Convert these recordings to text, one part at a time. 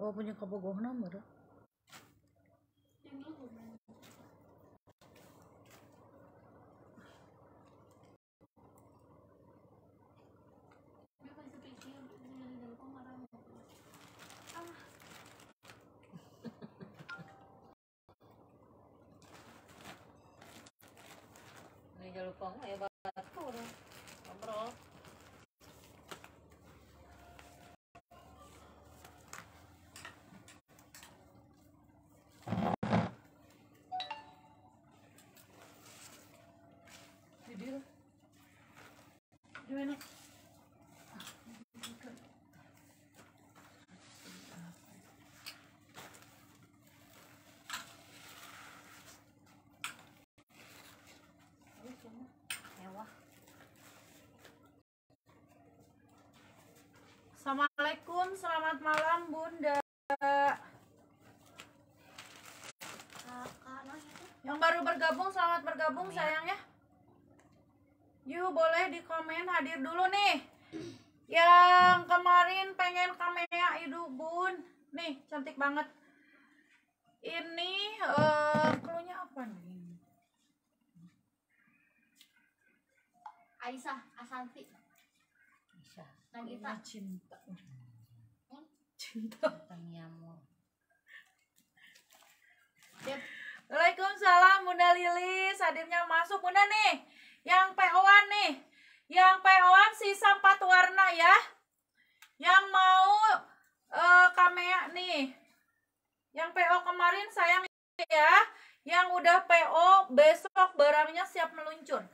Oh punya kebogohan nomor? Jangan lupa ya, Assalamualaikum, selamat malam Bunda. Yang baru bergabung, selamat bergabung sayang ya. Yuk, boleh di komen hadir dulu nih. Yang kemarin pengen kamea idu bun, nih cantik banget. Ini uh, eh, keluarnya apa nih? Aisyah Asanti. Aisyah. Nagita. Cinta. Tamiamu. Waalaikumsalam Bunda Lilis, Adimnya masuk Bunda nih. Yang PO-an nih. Yang PO-an sisa empat warna ya. Yang mau uh, eh, kamea nih. Yang PO kemarin sayang ya. Yang udah PO besok barangnya siap meluncur.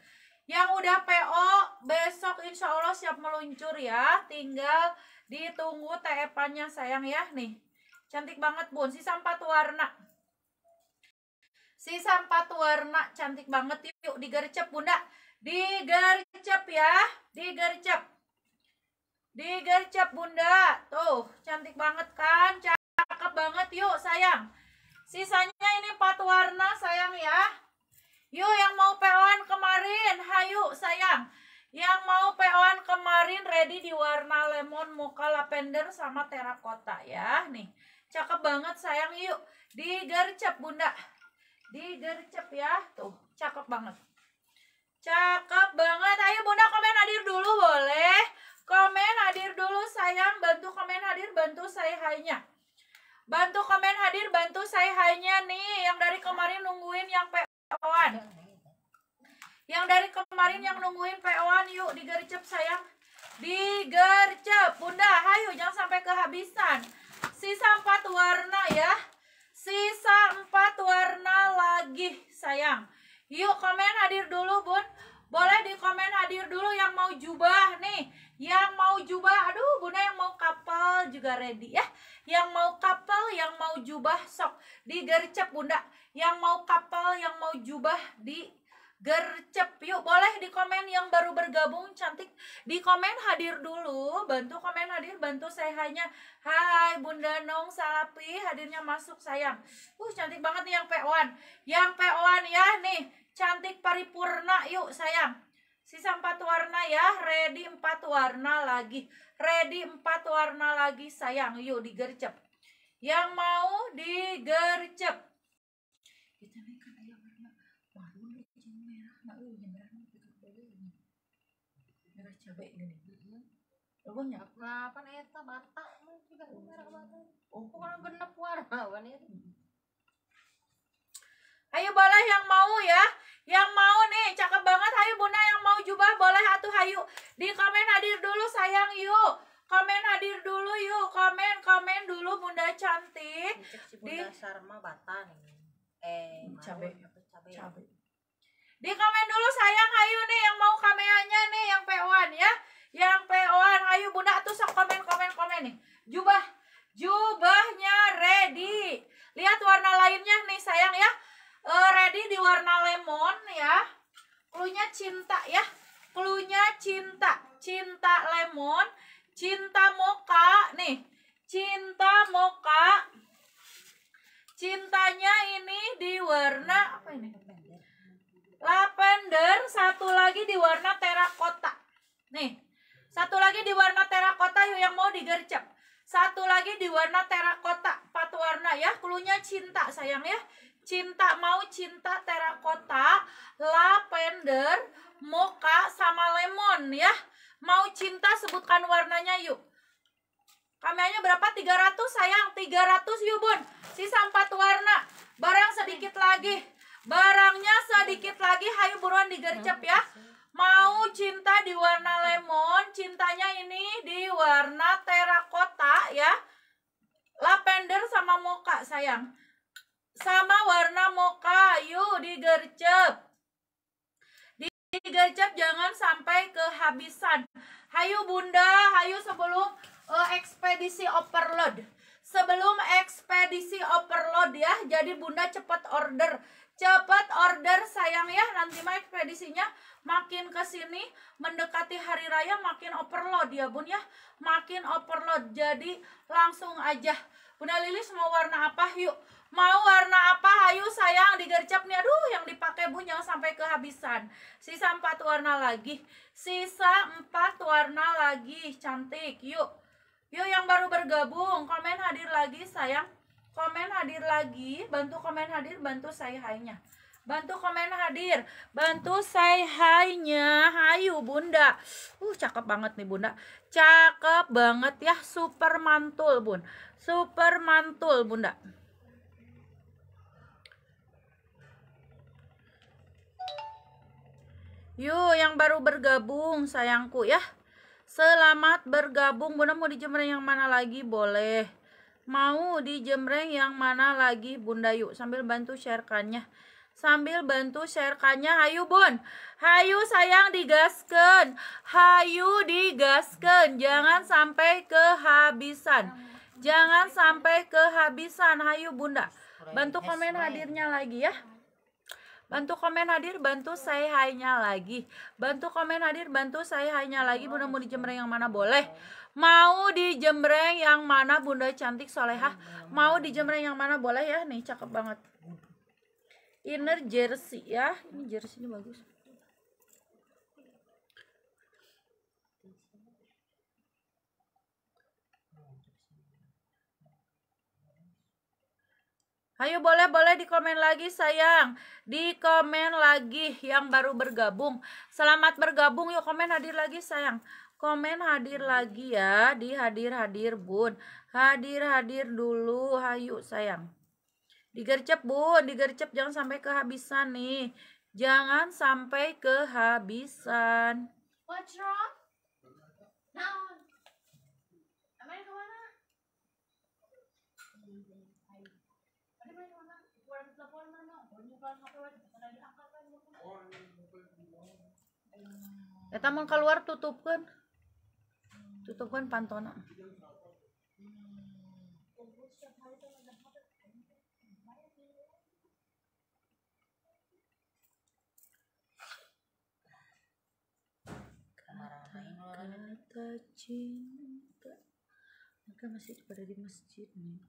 Yang udah PO besok insya Allah siap meluncur ya. Tinggal ditunggu TF-nya e sayang ya nih. Cantik banget bun. Sisa empat warna. Sisa empat warna cantik banget yuk digercep bunda. Digercep ya. Digercep. Digercep bunda. Tuh cantik banget kan. Cakep banget yuk sayang. Sisanya ini empat warna sayang ya. Yuk yang mau peon kemarin, hayu sayang. Yang mau peon kemarin ready di warna lemon, mocha lavender sama terakota ya. Nih, cakep banget sayang yuk. Digercep bunda. Digercep ya. Tuh, cakep banget. Cakep banget. Ayo bunda nungguin PO-an yuk digercep sayang. Digercep. Bunda, hayu jangan sampai kehabisan. Sisa empat warna ya. Sisa empat warna lagi sayang. Yuk komen hadir dulu, Bun. Boleh di komen hadir dulu yang mau jubah nih. Yang mau jubah, aduh Bunda yang mau kapal juga ready ya. Yang mau kapal, yang mau jubah sok digercep Bunda. Yang mau kapal, yang mau jubah di gercep yuk boleh di komen yang baru bergabung cantik di komen hadir dulu bantu komen hadir bantu saya hanya hai bunda nong salapi hadirnya masuk sayang uh cantik banget nih yang PO1 yang PO1 ya nih cantik paripurna yuk sayang sisa empat warna ya ready empat warna lagi ready empat warna lagi sayang yuk digercep yang mau digercep banyak lapan eta batak juga merah hmm. batak oh pokoknya genep warna itu hmm. Ayo boleh yang mau ya Yang mau nih cakep banget Hayu Bunda yang mau jubah boleh atuh Hayu Di komen hadir dulu sayang yuk Komen hadir dulu yuk Komen komen dulu Bunda cantik si Bunda di... Sarma Batang Eh hmm, ya, cabe cabe Di komen dulu sayang Hayu nih yang mau kameanya nih yang P1 ya yang PO-an ayo Bunda tuh sok komen-komen-komen nih. Jubah jubahnya ready. Lihat warna lainnya nih sayang ya. e, ready di warna lemon ya. Klunya cinta ya. Klunya cinta, cinta lemon, cinta moka nih. Cinta moka. Cintanya ini di warna apa ini? Lavender, satu lagi di warna terakota. Nih. Satu lagi di warna terakota yuk yang mau digercep. Satu lagi di warna terakota, empat warna ya. Klunya cinta sayang ya. Cinta mau cinta terakota, lavender, mocha sama lemon ya. Mau cinta sebutkan warnanya yuk. Kameranya berapa? 300 sayang, 300 yuk Bun. Sisa 4 warna. Barang sedikit lagi. Barangnya sedikit lagi, hayu buruan digercep ya. Mau cinta di warna lemon, cintanya ini di warna terakota ya. Lavender sama moka sayang. Sama warna moka, yuk digercep. Digercep jangan sampai kehabisan. Hayu bunda, hayu sebelum uh, ekspedisi overload sebelum ekspedisi overload ya. Jadi Bunda cepat order. Cepat order sayang ya, nanti mah ekspedisinya makin ke sini mendekati hari raya makin overload ya Bun ya. Makin overload. Jadi langsung aja. Bunda Lilis mau warna apa? Yuk. Mau warna apa? Ayo sayang digercep nih. Aduh, yang dipakai Bun jangan sampai kehabisan. Sisa empat warna lagi. Sisa empat warna lagi. Cantik. Yuk. Yuk yang baru bergabung, komen hadir lagi sayang komen hadir lagi bantu komen hadir bantu saya hanya, bantu komen hadir bantu saya hanya, hayu bunda uh cakep banget nih bunda cakep banget ya super mantul bun super mantul bunda Yuk yang baru bergabung sayangku ya Selamat bergabung Bunda mau dijemur yang mana lagi boleh Mau di jemreng yang mana lagi Bunda yuk sambil bantu sharekannya. Sambil bantu sharekannya hayu Bun. Hayu sayang digaskan. Hayu digaskan. Jangan sampai kehabisan. Jangan sampai kehabisan hayu Bunda. Bantu komen hadirnya lagi ya. Bantu komen hadir, bantu saya hai-nya lagi. Bantu komen hadir, bantu saya hai-nya lagi. Bunda mau jemreng yang mana boleh mau di jembreng yang mana bunda cantik solehah mau di jembreng yang mana boleh ya nih cakep banget inner jersey ya ini jerseynya bagus Ayo boleh boleh di komen lagi sayang. Di komen lagi yang baru bergabung. Selamat bergabung yuk komen hadir lagi sayang. Komen hadir lagi ya di hadir-hadir bun. Hadir-hadir dulu, hayu sayang. Digercep bun, digercep jangan sampai kehabisan nih. Jangan sampai kehabisan. What's wrong? Now. Eta mau keluar tutupkan. Tutupan pantona. Kata cinta. Mereka masih berada di masjid nih.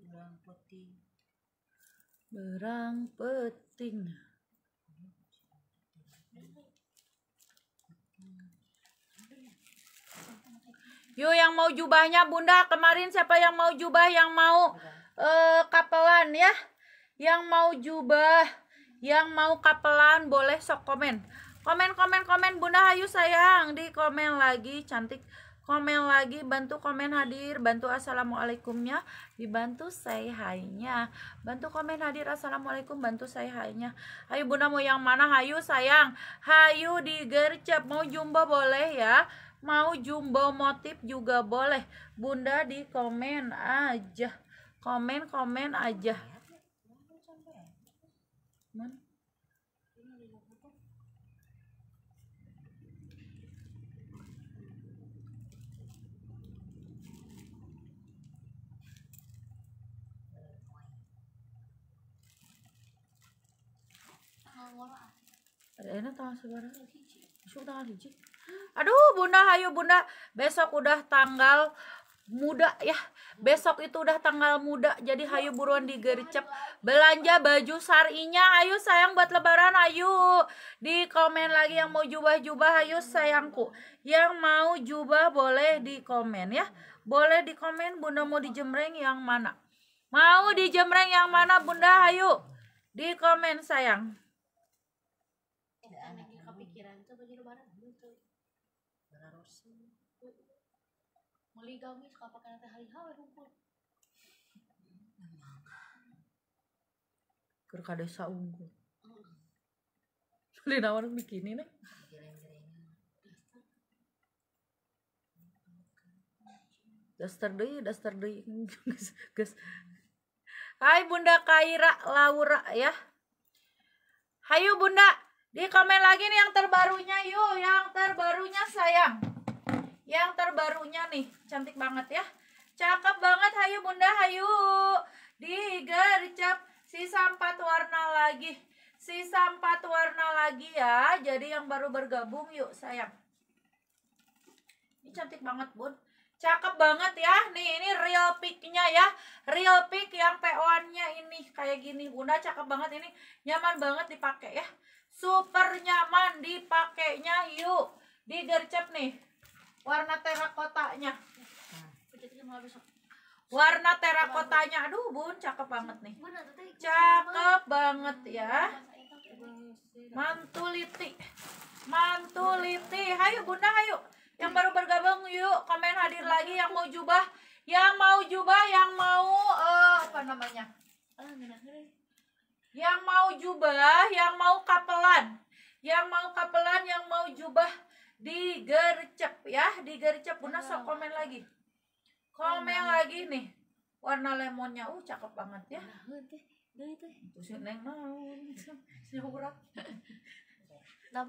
Berang peting. Berang peting. Yuk yang mau jubahnya Bunda kemarin siapa yang mau jubah yang mau uh, kapelan ya yang mau jubah yang mau kapelan boleh sok komen komen komen komen Bunda ayu sayang di komen lagi cantik komen lagi bantu komen hadir bantu assalamualaikumnya dibantu say hi nya bantu komen hadir assalamualaikum bantu say hi nya ayo bunda mau yang mana hayu sayang hayu digercep mau jumbo boleh ya Mau jumbo motif juga boleh. Bunda di komen aja. Komen-komen aja. Mana? enak tangan sebarang? sao tangan Xuống Aduh, Bunda, hayu Bunda, besok udah tanggal muda ya. Besok itu udah tanggal muda, jadi hayu buruan digercep. Belanja baju sarinya, ayo sayang buat lebaran, ayo. Di komen lagi yang mau jubah-jubah, ayo sayangku. Yang mau jubah boleh di komen ya. Boleh di komen, Bunda mau dijemreng yang mana? Mau dijemreng yang mana, Bunda? Hayu. Di komen, sayang. beli gamis kalau pakai nanti hari hari rumput kerka kadesa unggul hmm. Lina orang bikini nih daster deh daster deh guys Hai Bunda Kaira Laura ya Hayu Bunda di komen lagi nih yang terbarunya yuk yang terbarunya sayang yang terbarunya nih cantik banget ya cakep banget hayu bunda hayu digercep sisa empat warna lagi sisa empat warna lagi ya jadi yang baru bergabung yuk sayang ini cantik banget bun cakep banget ya nih ini real picknya ya real pick yang PO nya ini kayak gini bunda cakep banget ini nyaman banget dipakai ya super nyaman dipakainya yuk digercep nih warna terakotanya nah. warna terakotanya aduh bun cakep banget nih cakep banget ya mantuliti mantuliti hayu bunda hayu yang baru bergabung yuk komen hadir lagi yang mau jubah yang mau jubah yang mau uh, apa namanya ah, yang mau jubah yang mau kapelan yang mau kapelan yang mau jubah digercep ya digercep bunda sok iya. komen lagi komen oh, lagi nih warna lemonnya uh cakep banget ya nah, eh, itu neng mau tapi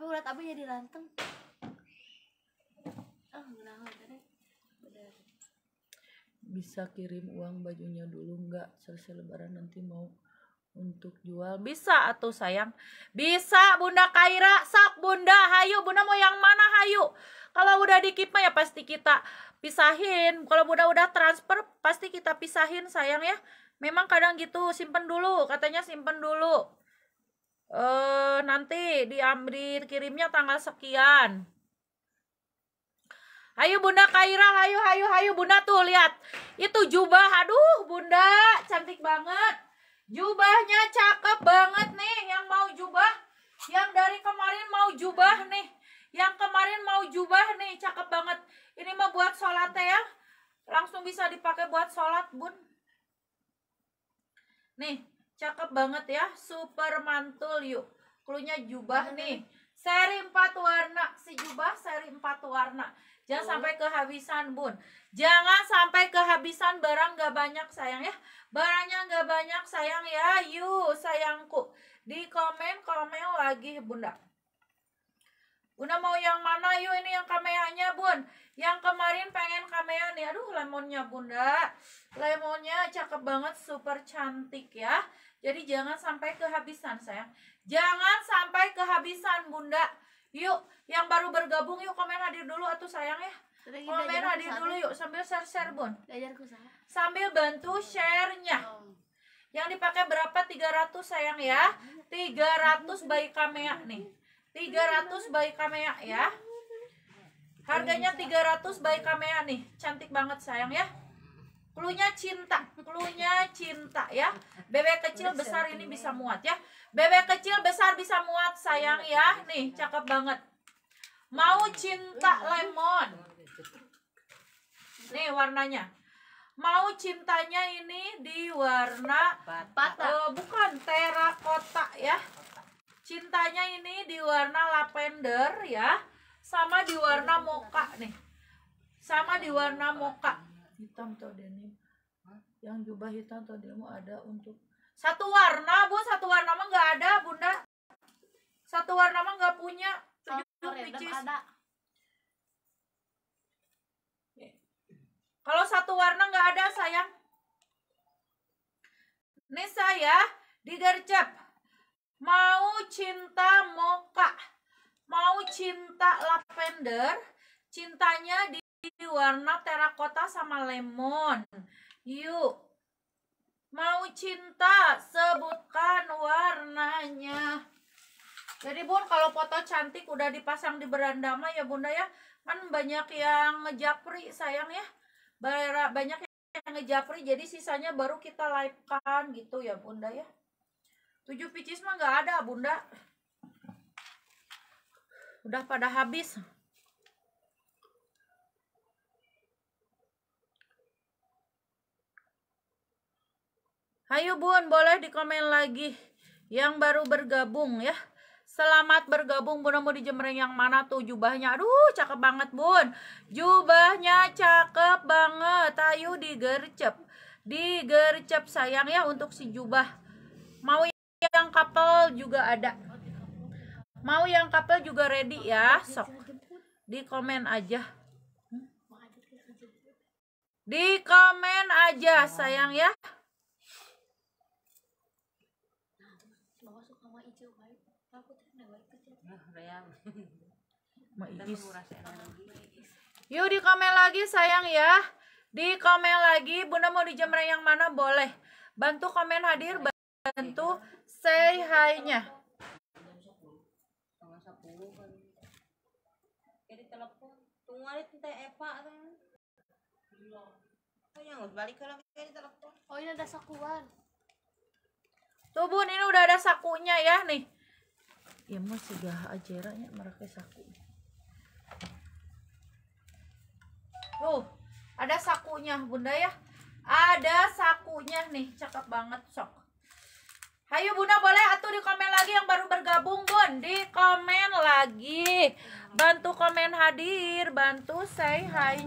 urat abis jadi lanteng ah, bisa kirim uang bajunya dulu nggak selesai lebaran nanti mau untuk jual bisa atau sayang bisa bunda Kaira sok bunda hayu bunda mau yang mana hayu kalau udah dikit mah ya pasti kita pisahin kalau bunda udah transfer pasti kita pisahin sayang ya memang kadang gitu simpen dulu katanya simpen dulu eh nanti diambil kirimnya tanggal sekian Ayo Bunda Kaira, ayo, ayo, ayo Bunda tuh lihat. Itu jubah, aduh Bunda, cantik banget. Jubahnya cakep banget nih yang mau jubah. Yang dari kemarin mau jubah nih. Yang kemarin mau jubah nih cakep banget. Ini mau buat sholat ya. Langsung bisa dipakai buat sholat bun. Nih cakep banget ya. Super mantul yuk. Klunya jubah nih. Seri 4 warna. Si jubah seri 4 warna. Jangan hmm. sampai kehabisan, Bun. Jangan sampai kehabisan barang gak banyak, sayang ya. Barangnya gak banyak, sayang ya. Yuk, sayangku. Di komen, komen lagi, Bunda. Bunda mau yang mana? Yuk, ini yang kameanya, Bun. Yang kemarin pengen kamea nih. Aduh, lemonnya, Bunda. Lemonnya cakep banget, super cantik ya. Jadi jangan sampai kehabisan, sayang. Jangan sampai kehabisan, Bunda. Yuk, yang baru bergabung yuk komen hadir dulu atau sayang ya. Komen hadir dulu yuk sambil share-share bun. Sambil bantu share-nya. Yang dipakai berapa? 300 sayang ya. 300 bayi kamea nih. 300 bayi kamea ya. Harganya 300 bayi kamea nih. Cantik banget sayang ya. Klunya cinta, klunya cinta ya. Bebek kecil besar ini bisa ya. muat ya. Bebek kecil besar bisa muat sayang ya. Nih, cakep banget. Mau cinta lemon. Nih warnanya. Mau cintanya ini di warna Bata. Uh, eh, bukan terakota ya. Cintanya ini di warna lavender ya. Sama di warna moka nih. Sama di warna moka. Hitam atau denim. Yang jubah hitam atau denim ada untuk satu warna, Bu, satu warna mah nggak ada, Bunda. Satu warna mah nggak punya. Ya, Kalau satu warna nggak ada, sayang. Ini saya digercep. Mau cinta moka. Mau cinta lavender. Cintanya di warna terakota sama lemon. Yuk. Mau cinta, sebutkan warnanya. Jadi bun, kalau foto cantik udah dipasang di beranda mah ya bunda ya. Kan banyak yang ngejapri sayang ya. Banyak yang ngejapri, jadi sisanya baru kita live gitu ya bunda ya. Tujuh picis mah gak ada bunda. Udah pada habis. Hayu Bun, boleh dikomen lagi yang baru bergabung ya. Selamat bergabung Bun mau dijemreng yang mana tuh jubahnya. Aduh, cakep banget Bun. Jubahnya cakep banget. Tayu digercep. Digercep sayang ya untuk si jubah. Mau yang couple juga ada. Mau yang couple juga ready ya, sok. Di komen aja. Di komen aja sayang ya. suka aku teh baik ya, kecil nah Yuk di komen lagi sayang ya Di komen lagi Bunda mau di jam yang mana boleh Bantu komen hadir Bantu say hi nya kan? iya. Oh ini ada sakuan Tuh bun, ini udah ada sakunya ya nih. Ya mau segah ajarannya mereka saku. Tuh, ada sakunya bunda ya. Ada sakunya nih, cakep banget sok. Hayu bunda boleh atuh di komen lagi yang baru bergabung bun Di komen lagi Bantu komen hadir Bantu say hi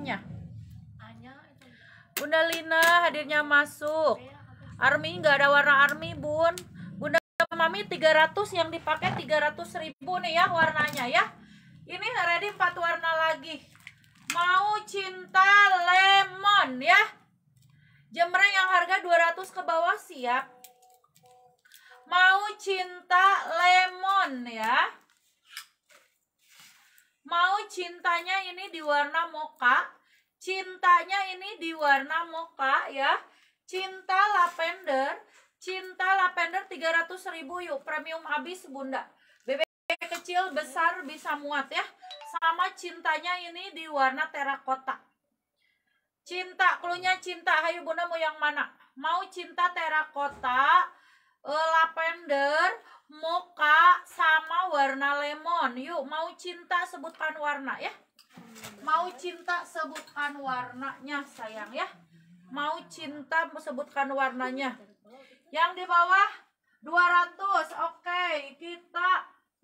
Bunda Lina hadirnya masuk iya. Army nggak ada warna army bun bunda mami 300 yang dipakai 300 ribu nih ya warnanya ya ini ready 4 warna lagi mau cinta lemon ya Jemre yang harga 200 ke bawah siap mau cinta lemon ya mau cintanya ini di warna moka cintanya ini di warna moka ya Cinta Lavender, Cinta Lavender 300 ribu yuk, premium habis Bunda. Bebek kecil besar bisa muat ya. Sama cintanya ini di warna terakota. Cinta, klunya cinta. ayo Bunda mau yang mana? Mau cinta terakota, eh, lavender, Moka, sama warna lemon. Yuk, mau cinta sebutkan warna ya. Mau cinta sebutkan warnanya sayang ya mau cinta sebutkan warnanya yang di bawah 200 oke okay. kita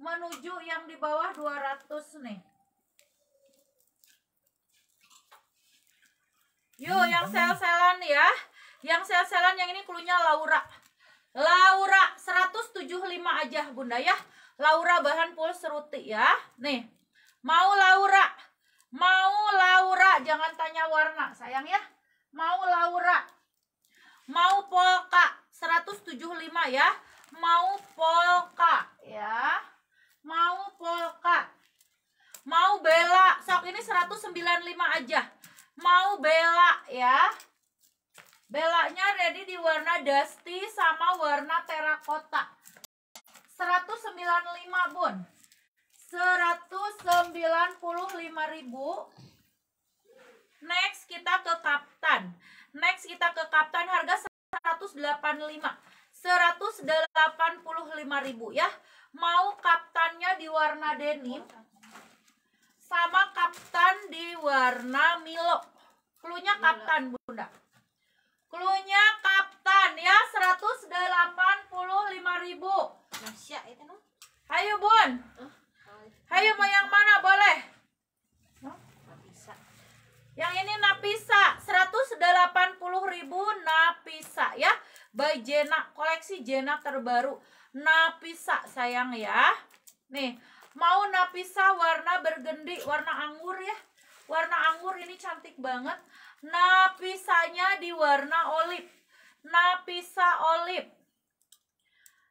menuju yang di bawah 200 nih yuk yang hmm. sel-selan ya yang sel-selan yang ini klunya Laura Laura 175 aja bunda ya Laura bahan full seruti ya nih mau Laura mau Laura jangan tanya warna sayang ya mau Laura mau Polka 175 ya mau Polka ya mau Polka mau Bella sok ini 195 aja mau Bella ya Belanya ready di warna dusty sama warna terakota 195 bun 195 ribu Next kita ke kapten. Next kita ke kapten harga 185. 185.000 ya. Mau kaptennya di warna denim sama kapten di warna Milo. Klunya kapten Bunda. Klunya kapten ya 185.000. Masya Ayo, Bun. Ayo mau yang mana boleh? Yang ini napisa 180.000 napisa ya. By jena koleksi jena terbaru napisa sayang ya. Nih, mau napisa warna bergendi, warna anggur ya. Warna anggur ini cantik banget. Napisanya di warna olive. Napisa olive.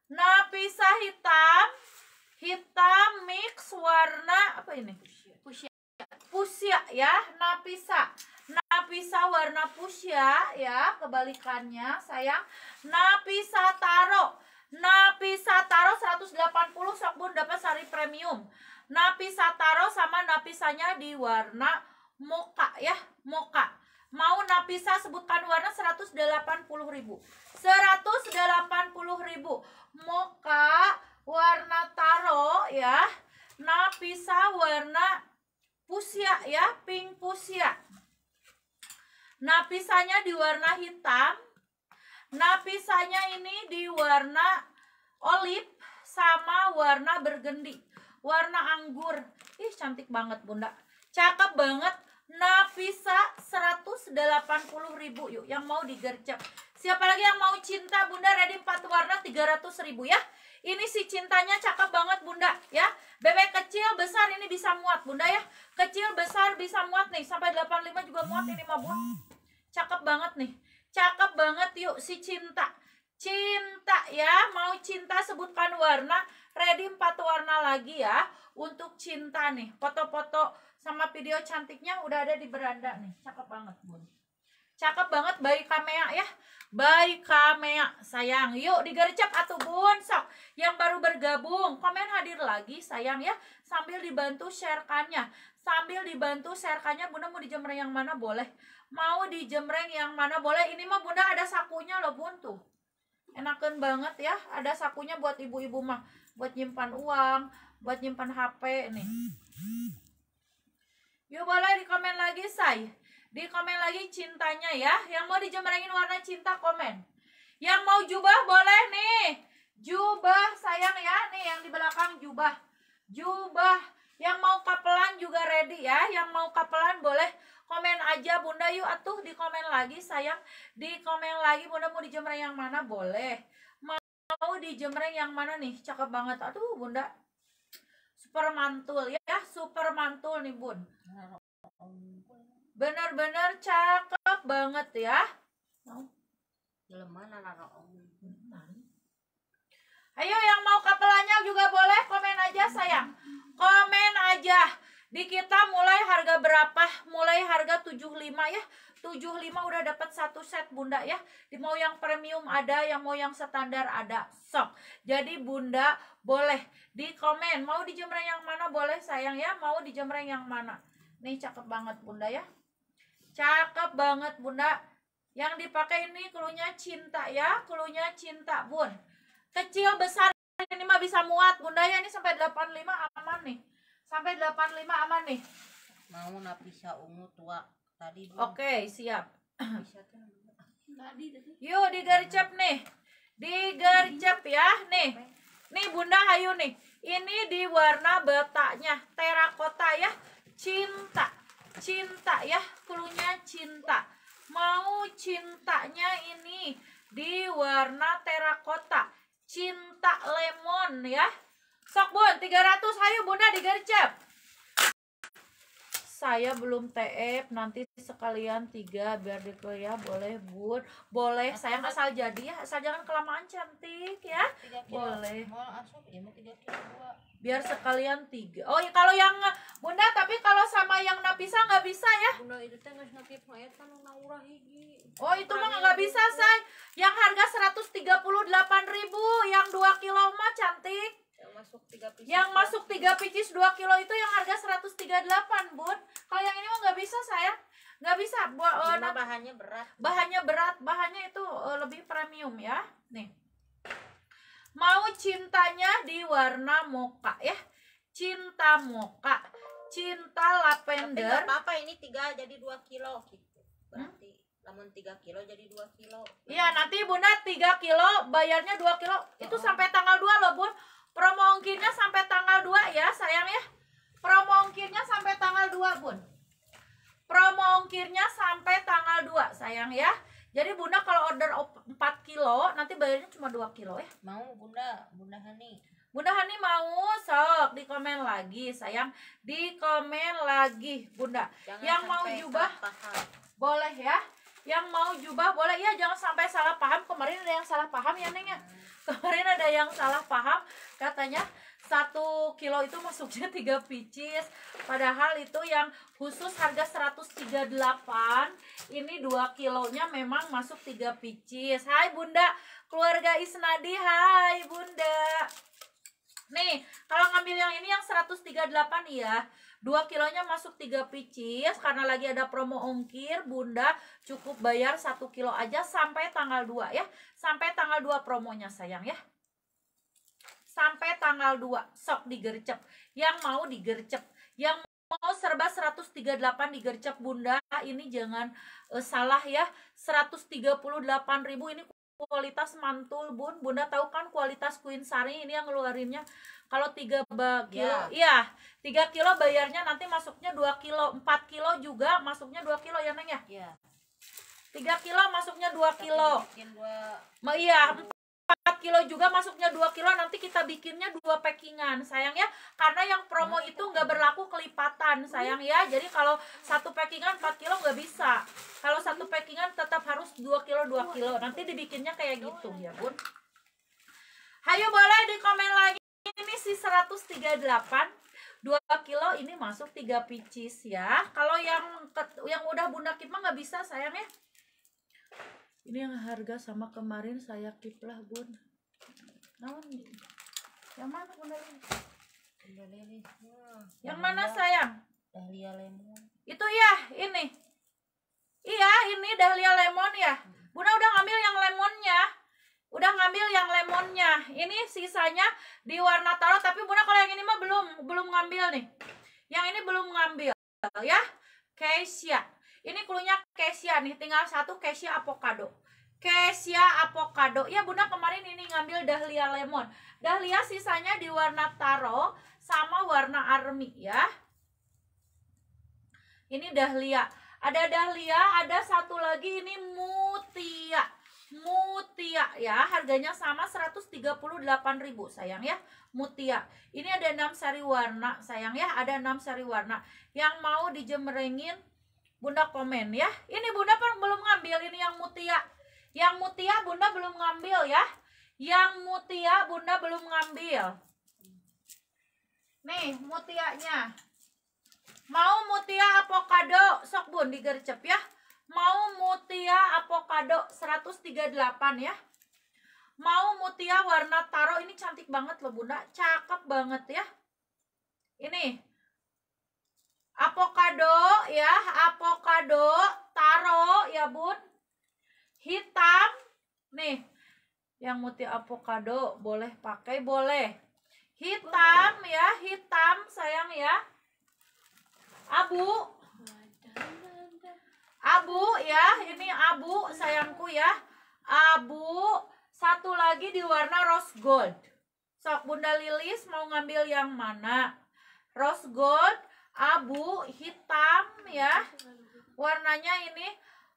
Napisa hitam, hitam mix warna apa ini? pusya ya napisa napisa warna pusya ya kebalikannya sayang napisa taro napisa taro 180 Bun dapat sari premium napisa taro sama napisanya di warna moka ya moka mau napisa sebutkan warna 180 ribu 180 ribu moka warna taro ya napisa warna pusia ya, pink pusia Napisannya di warna hitam. Napisannya ini di warna olive sama warna bergendi. Warna anggur. Ih, cantik banget, Bunda. Cakep banget. Nafisa 180.000 yuk yang mau digercep. Siapa lagi yang mau cinta Bunda ready 4 warna 300.000 ya. Ini si cintanya cakep banget bunda ya. Bebek kecil besar ini bisa muat bunda ya. Kecil besar bisa muat nih. Sampai 85 juga muat ini mah bun. Cakep banget nih. Cakep banget yuk si cinta. Cinta ya. Mau cinta sebutkan warna. Ready empat warna lagi ya. Untuk cinta nih. Foto-foto sama video cantiknya udah ada di beranda nih. Cakep banget bun. Cakep banget bayi kamea ya. Baik kame sayang. Yuk digercep atau bun sok. Yang baru bergabung, komen hadir lagi sayang ya. Sambil dibantu sharekannya. Sambil dibantu sharekannya Bunda mau dijemreng yang mana boleh. Mau dijemreng yang mana boleh. Ini mah Bunda ada sakunya loh Bun tuh. Enakan banget ya. Ada sakunya buat ibu-ibu mah. Buat nyimpan uang, buat nyimpan HP nih. Yuk boleh di komen lagi say. Di komen lagi cintanya ya. Yang mau dijemrengin warna cinta komen. Yang mau jubah boleh nih. Jubah sayang ya. Nih yang di belakang jubah. Jubah. Yang mau kapelan juga ready ya. Yang mau kapelan boleh komen aja bunda yuk atuh di komen lagi sayang. Di komen lagi bunda mau dijemreng yang mana boleh. Mau dijemreng yang mana nih? Cakep banget. Aduh bunda. Super mantul ya. Super mantul nih bun. Nah, benar-benar cakep banget ya. Ayo yang mau kapelannya juga boleh komen aja sayang. Komen aja. Di kita mulai harga berapa? Mulai harga 75 ya. 75 udah dapat satu set Bunda ya. Di mau yang premium ada, yang mau yang standar ada. Sok. Jadi Bunda boleh di komen mau di jemreng yang mana boleh sayang ya, mau di jemreng yang mana. Nih cakep banget Bunda ya. Cakep banget bunda. Yang dipakai ini klunya cinta ya. klunya cinta bun. Kecil besar ini mah bisa muat. Bunda ya ini sampai 85 aman nih. Sampai 85 aman nih. Mau napisa ungu tua tadi Oke okay, siap. Yuk digercep nih. Digercep ya nih. Nih bunda hayu nih. Ini di warna betaknya. Terakota ya. Cinta cinta ya cluenya cinta mau cintanya ini di warna terakota cinta lemon ya sok bun 300 ayo bunda digercep saya belum TF nanti sekalian tiga biar diklik ya boleh bun boleh asal saya asal jadi ya asal jangan kelamaan cantik ya boleh ya, mau asal biar sekalian tiga oh ya kalau yang bunda tapi kalau sama yang napisa nggak bisa ya bunda itu teh oh itu mah nggak bisa say yang harga seratus tiga puluh delapan ribu yang dua kilo mah cantik yang masuk tiga pcs yang masuk tiga dua kilo itu yang harga seratus tiga delapan bun kalau yang ini mah nggak bisa saya nggak bisa buat oh, bahannya berat bahannya berat bahannya itu eh, lebih premium ya nih Mau cintanya di warna moka ya. Cinta moka, cinta lavender. Tapi apa-apa ini tiga jadi dua kilo gitu. hmm? Berarti hmm? namun tiga kilo jadi dua kilo. Iya, nanti Bunda tiga kilo, bayarnya dua kilo. Itu hmm. sampai tanggal dua loh, Bun. Promo ongkirnya sampai tanggal dua ya, sayang ya. Promo ongkirnya sampai tanggal dua Bun. Promo ongkirnya sampai tanggal dua sayang ya. Jadi Bunda kalau order 4 kilo nanti bayarnya cuma 2 kilo ya. Mau Bunda, Bunda Hani. Bunda Hani mau sok di komen lagi sayang, di komen lagi Bunda. Jangan yang mau jubah boleh ya. Yang mau jubah boleh ya jangan sampai salah paham. Kemarin ada yang salah paham ya Neng ya. Hmm. Kemarin ada yang salah paham katanya satu kilo itu masuknya tiga pieces padahal itu yang khusus harga 138 ini dua kilonya memang masuk tiga pieces hai bunda keluarga Isnadi hai bunda nih kalau ngambil yang ini yang 138 ya dua kilonya masuk tiga pcs karena lagi ada promo ongkir bunda cukup bayar satu kilo aja sampai tanggal 2 ya sampai tanggal 2 promonya sayang ya sampai tanggal 2 sok digercep yang mau digercep yang mau serba 138 digercep bunda ini jangan uh, salah ya 138.000 ini kualitas mantul bun bunda tahu kan kualitas queen sari ini yang ngeluarinnya kalau 3 iya. kilo ya. 3 kilo bayarnya nanti masuknya 2 kilo 4 kilo juga masuknya 2 kilo ya neng ya, ya. 3 kilo masuknya 2 kilo. Bikin Ma iya, kilo juga masuknya 2 kilo nanti kita bikinnya dua packingan sayang ya karena yang promo hmm. itu nggak berlaku kelipatan hmm. sayang ya jadi kalau satu packingan 4 kilo nggak bisa kalau satu hmm. packingan tetap harus 2 kilo 2 kilo nanti dibikinnya kayak gitu ya bun Hayo boleh di komen lagi ini si 138 2 kilo ini masuk 3 picis ya. Kalau yang yang udah Bunda kita mah nggak bisa sayang ya. Ini yang harga sama kemarin saya kiplah, lah Bun. Yang mana Bunda Lili? Bunda Yang mana sayang? Dahlia Lemon. Itu ya, ini. Iya, ini Dahlia Lemon ya. Bunda udah ngambil yang lemonnya. Udah ngambil yang lemonnya. Ini sisanya di warna taro. tapi Bunda kalau yang ini mah belum belum ngambil nih. Yang ini belum ngambil ya. Keisha. Ini klunya Keisha nih, tinggal satu Keisha Avocado. Kesia Avocado. Ya Bunda kemarin ini ngambil Dahlia Lemon. Dahlia sisanya di warna taro sama warna army ya. Ini Dahlia. Ada Dahlia, ada satu lagi ini Mutia. Mutia ya, harganya sama ribu sayang ya. Mutia. Ini ada enam seri warna sayang ya, ada enam seri warna. Yang mau dijemrengin Bunda komen ya. Ini Bunda belum ngambil ini yang Mutia. Yang mutia Bunda belum ngambil ya. Yang mutia Bunda belum ngambil. Nih, mutianya. Mau mutia apokado, sok Bun digercep ya. Mau mutia avocado 138 ya. Mau mutia warna taro ini cantik banget loh Bunda, cakep banget ya. Ini apokado ya, apokado taro ya Bun hitam nih yang muti avocado boleh pakai boleh hitam boleh. ya hitam sayang ya abu abu ya ini abu sayangku ya abu satu lagi di warna rose gold sok bunda lilis mau ngambil yang mana rose gold abu hitam ya warnanya ini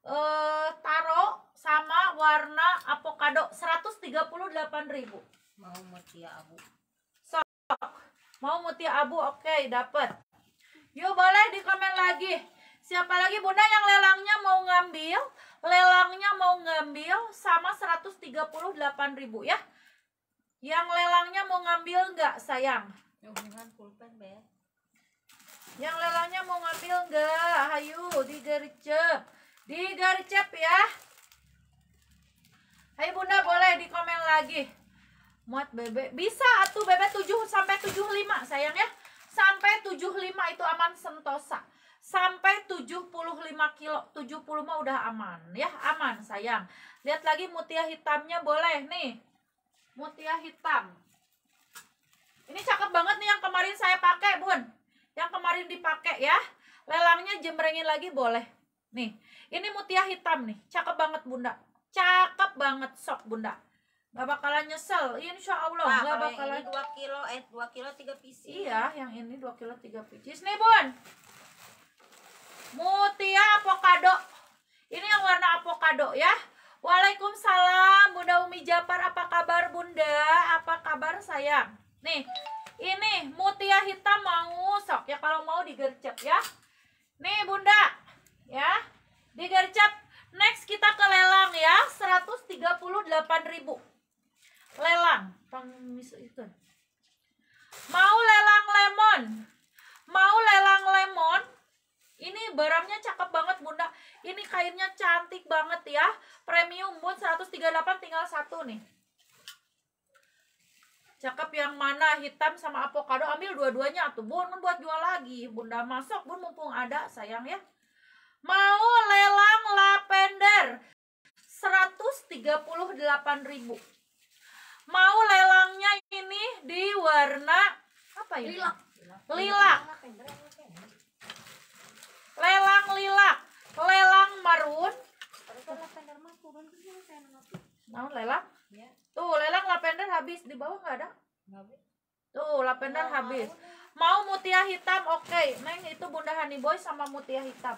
uh, taro sama warna avocado 138.000 mau mutia abu sok mau mutia abu oke okay, dapat yuk boleh di komen lagi siapa lagi bunda yang lelangnya mau ngambil lelangnya mau ngambil sama 138.000 ya yang lelangnya mau ngambil nggak sayang yang lelangnya mau ngambil nggak ayo digercep digercep ya Ayo bunda boleh di komen lagi muat bebek bisa atuh bebek 7 sampai 75 sayang ya sampai 75 itu aman sentosa sampai 75 kilo 70 mah udah aman ya aman sayang lihat lagi mutia hitamnya boleh nih mutia hitam ini cakep banget nih yang kemarin saya pakai bun yang kemarin dipakai ya lelangnya jembrengin lagi boleh nih ini mutia hitam nih, cakep banget bunda. Cakep banget sok bunda. Gak bakalan nyesel, iya, insya Allah. Pak, gak bakalan. Ini 2 kilo, eh 2 kilo 3 pieces. Iya, yang ini 2 kilo 3 pieces. Nih bun, mutia avocado. Ini yang warna avocado ya. Waalaikumsalam Bunda Umi Japar apa kabar Bunda apa kabar sayang nih ini mutia hitam mau sok ya kalau mau digercep ya nih Bunda ya digercep next kita ke lelang ya 138.000 lelang mau lelang lemon mau lelang lemon ini barangnya cakep banget bunda ini kainnya cantik banget ya premium bun 138 tinggal satu nih cakep yang mana hitam sama avocado ambil dua-duanya tuh bun buat jual lagi bunda masuk bun mumpung ada sayang ya mau lelang lavender 138.000 mau lelangnya ini di warna apa ya? Lilak. Lilak. Lelang lilak, lelang marun. Mau lelang? Iya. Tuh, lelang lavender habis di bawah nggak ada? Tuh, lavender habis. Mau mutia hitam, oke. Okay. Neng itu Bunda Honey Boy sama mutia hitam.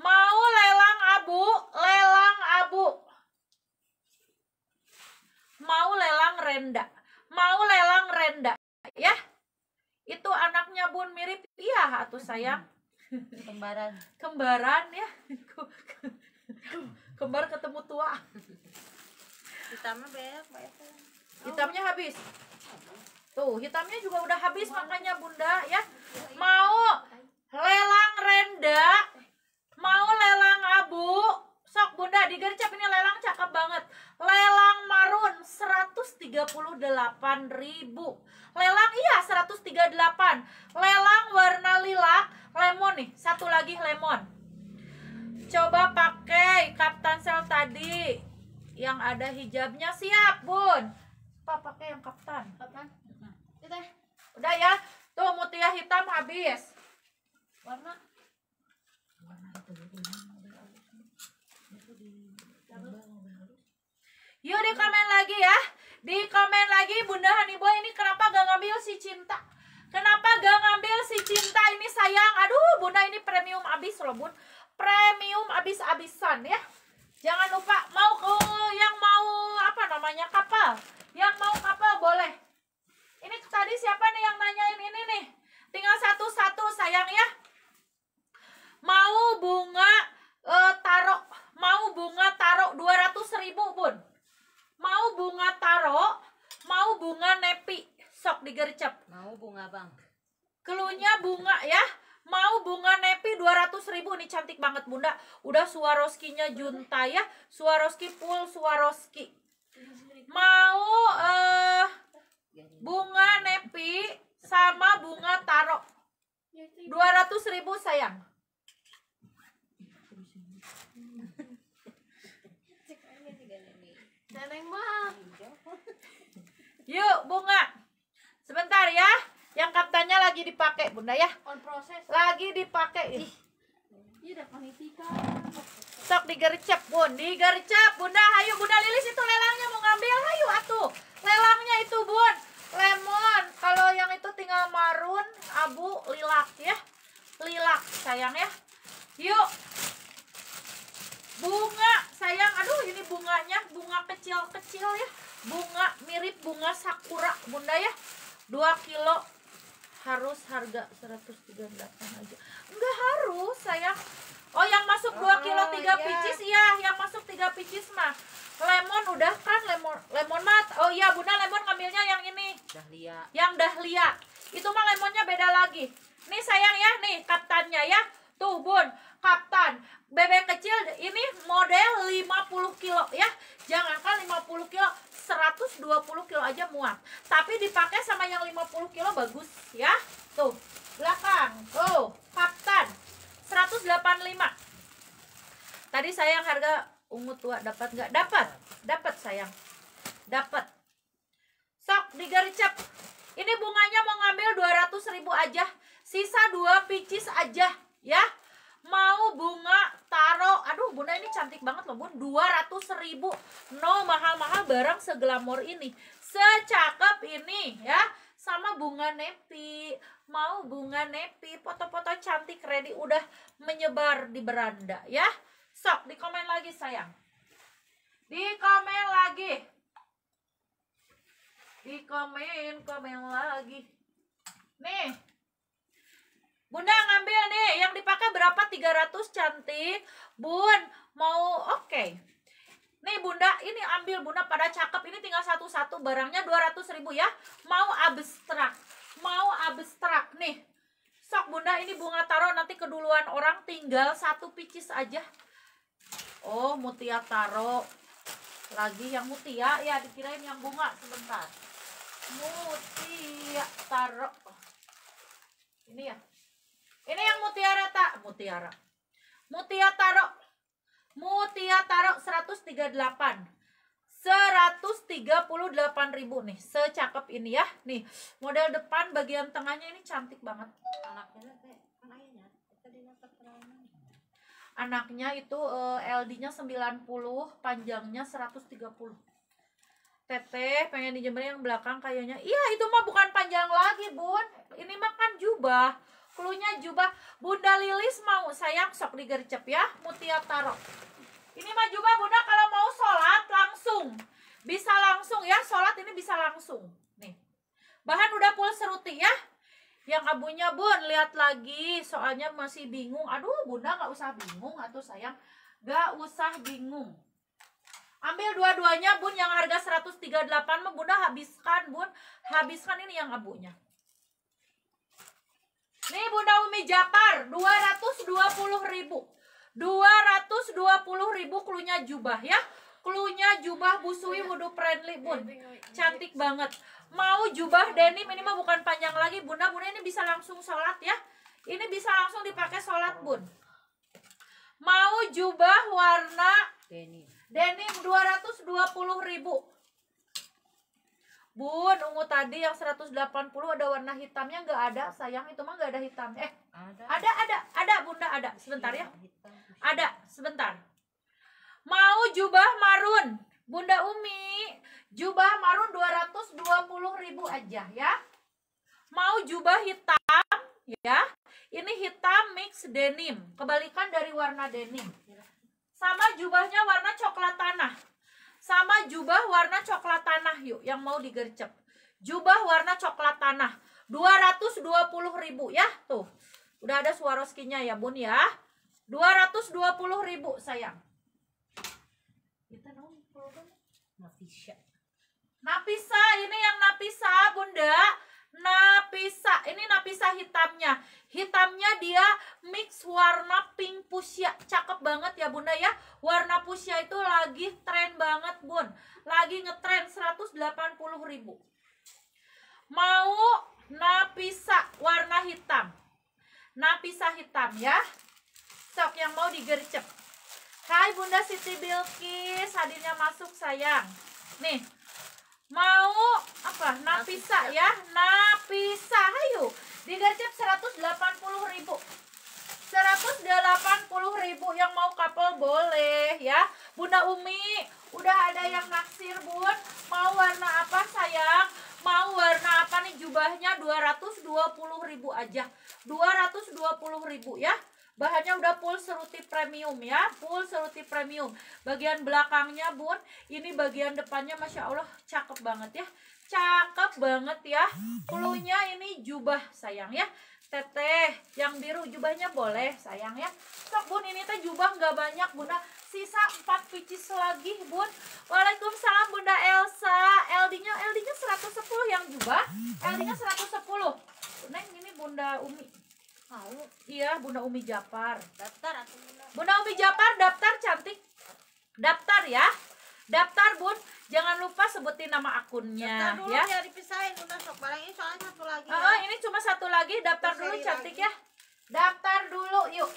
Mau lelang abu, lelang abu. Mau lelang renda. Mau lelang renda, ya. Itu anaknya Bun mirip iya atau sayang. Kembaran. Kembaran ya. Kembar ketemu tua. Hitamnya banyak, banyak. Hitamnya habis. Tuh, hitamnya juga udah habis makanya Bunda ya. Mau lelang renda Mau lelang abu? Sok bunda digercep ini lelang cakep banget. Lelang marun 138.000. Lelang iya 138. Lelang warna lilak, lemon nih, satu lagi lemon. Coba pakai kapten sel tadi. Yang ada hijabnya siap, Bun. apa pakai yang kapten Udah ya. Tuh mutia hitam habis. Warna Yuk di komen lagi ya. Di komen lagi Bunda Haniboy ini kenapa gak ngambil si Cinta? Kenapa gak ngambil si Cinta ini sayang? Aduh Bunda ini premium abis loh Bun. Premium abis-abisan ya. Jangan lupa mau ke yang mau apa namanya kapal. Yang mau kapal boleh. Ini tadi siapa nih yang nanyain ini nih? Tinggal satu-satu sayang ya. Mau bunga e, taruh mau bunga taruh 200 ribu bun mau bunga taro mau bunga nepi sok digercep mau bunga bang keluhnya bunga ya mau bunga nepi 200 ribu ini cantik banget bunda udah suaroskinya junta ya suaroski full suaroski. mau uh, bunga nepi sama bunga taro 200 ribu sayang Neneng mah. Yuk, bunga. Sebentar ya. Yang katanya lagi dipakai, Bunda ya. On proses. Lagi dipakai. Ih. Iya, panitika. Sok digercep, Bun. Digercep, Bunda. Ayo, Bunda Lilis itu lelangnya mau ngambil. Ayo atuh. Lelangnya itu, Bun. Lemon. Kalau yang itu tinggal marun, abu, lilak ya. Lilak, sayang ya. Yuk bunga sayang aduh ini bunganya bunga kecil-kecil ya bunga mirip bunga sakura bunda ya 2 kilo harus harga 138 aja enggak harus sayang oh yang masuk 2 kilo 3 iya. picis ya yang masuk 3 picis mah lemon udah kan lemon lemon mat oh iya bunda lemon ngambilnya yang ini dahlia yang dahlia itu mah lemonnya beda lagi nih sayang ya nih kaptannya ya tuh bun kaptan bebek kecil ini model 50 kilo ya jangan kan 50 kilo 120 kilo aja muat tapi dipakai sama yang 50 kilo bagus ya tuh belakang tuh kapten 185 tadi sayang harga ungu tua dapat nggak dapat dapat sayang dapat sok digercep ini bunganya mau ngambil 200 ribu aja sisa dua picis aja ya mau bunga taro aduh bunda ini cantik banget loh bun 200 ribu no mahal-mahal barang seglamor ini secakep ini ya sama bunga nepi mau bunga nepi foto-foto cantik ready udah menyebar di beranda ya sok di komen lagi sayang di komen lagi di komen komen lagi nih 300 cantik. Bun, mau oke. Okay. Nih bunda, ini ambil bunda pada cakep. Ini tinggal satu-satu barangnya 200 ribu ya. Mau abstrak. Mau abstrak. Nih. Sok bunda ini bunga taro nanti keduluan orang tinggal satu picis aja. Oh mutia taro. Lagi yang mutia. Ya dikirain yang bunga sebentar. Mutia taro. Oh, ini ya. Ini yang mutiara tak mutiara. Mutia taro. Mutia taro 138. 138.000 nih, secakep ini ya. Nih, model depan bagian tengahnya ini cantik banget. Anaknya ya? Anaknya itu uh, LD-nya 90, panjangnya 130. Teteh pengen dijemur yang belakang kayaknya. Iya, itu mah bukan panjang lagi, Bun. Ini mah kan jubah. Klunya jubah Bunda Lilis mau sayang sok digercep ya Mutia Taro. Ini mah jubah Bunda kalau mau sholat langsung. Bisa langsung ya, sholat ini bisa langsung. Nih, bahan udah full seruti ya. Yang abunya bun, lihat lagi. Soalnya masih bingung. Aduh, bunda gak usah bingung. Atau sayang, gak usah bingung. Ambil dua-duanya bun yang harga 138 bun. Bunda habiskan bun. Habiskan ini yang abunya. Nih Bunda Umi Japar 220 ribu 220 ribu klunya jubah ya Klunya jubah busui wudu friendly bun iya, iya, iya. Cantik banget Mau jubah denim ini mah bukan panjang lagi Bunda Bunda ini bisa langsung sholat ya Ini bisa langsung dipakai sholat bun Mau jubah warna Denim Denim 220 ribu Bun, ungu tadi yang 180 ada warna hitamnya nggak ada, sayang itu mah nggak ada hitam. Eh, ada. ada, ada, ada, bunda ada. Sebentar ya. Iya, ada, sebentar. Mau jubah marun, bunda Umi. Jubah marun 220 ribu aja ya. Mau jubah hitam ya. Ini hitam mix denim, kebalikan dari warna denim. Sama jubahnya warna coklat tanah sama jubah warna coklat tanah yuk yang mau digercep. Jubah warna coklat tanah 220.000 ya. Tuh. Udah ada suara skinnya ya, Bun ya. 220.000 sayang. napisa napisa ini yang napisa Bunda. Napisa, ini napisa hitamnya hitamnya dia mix warna pink pusya cakep banget ya bunda ya warna pusya itu lagi tren banget bun lagi ngetren 180 ribu mau napisa warna hitam napisa hitam ya stok yang mau digercep Hai Bunda Siti Bilkis, hadirnya masuk sayang. Nih, mau apa? Napisa ya, napisa. Ayo digercep 180 ribu 180 ribu yang mau couple boleh ya Bunda Umi udah ada yang naksir bun mau warna apa sayang mau warna apa nih jubahnya 220 ribu aja 220 ribu ya Bahannya udah full seruti premium ya, full seruti premium. Bagian belakangnya bun, ini bagian depannya Masya Allah cakep banget ya cakep banget ya kulunya ini jubah sayang ya teteh yang biru jubahnya boleh sayang ya sok bun ini teh jubah nggak banyak bunda sisa 4 picis lagi bun Waalaikumsalam bunda Elsa LD nya LD nya 110 yang jubah LD nya 110 Neng ini bunda Umi Halo. Iya, Bunda Umi Japar. Daftar atau Bunda? Bunda Umi Japar daftar cantik. Daftar ya. Daftar Bun, jangan lupa sebutin nama akunnya daftar dulu, ya. Daftar dipisahin bunda sok barang ini soalnya satu lagi. Uh, ini cuma satu lagi, daftar dulu cantik lagi. ya. Daftar dulu yuk.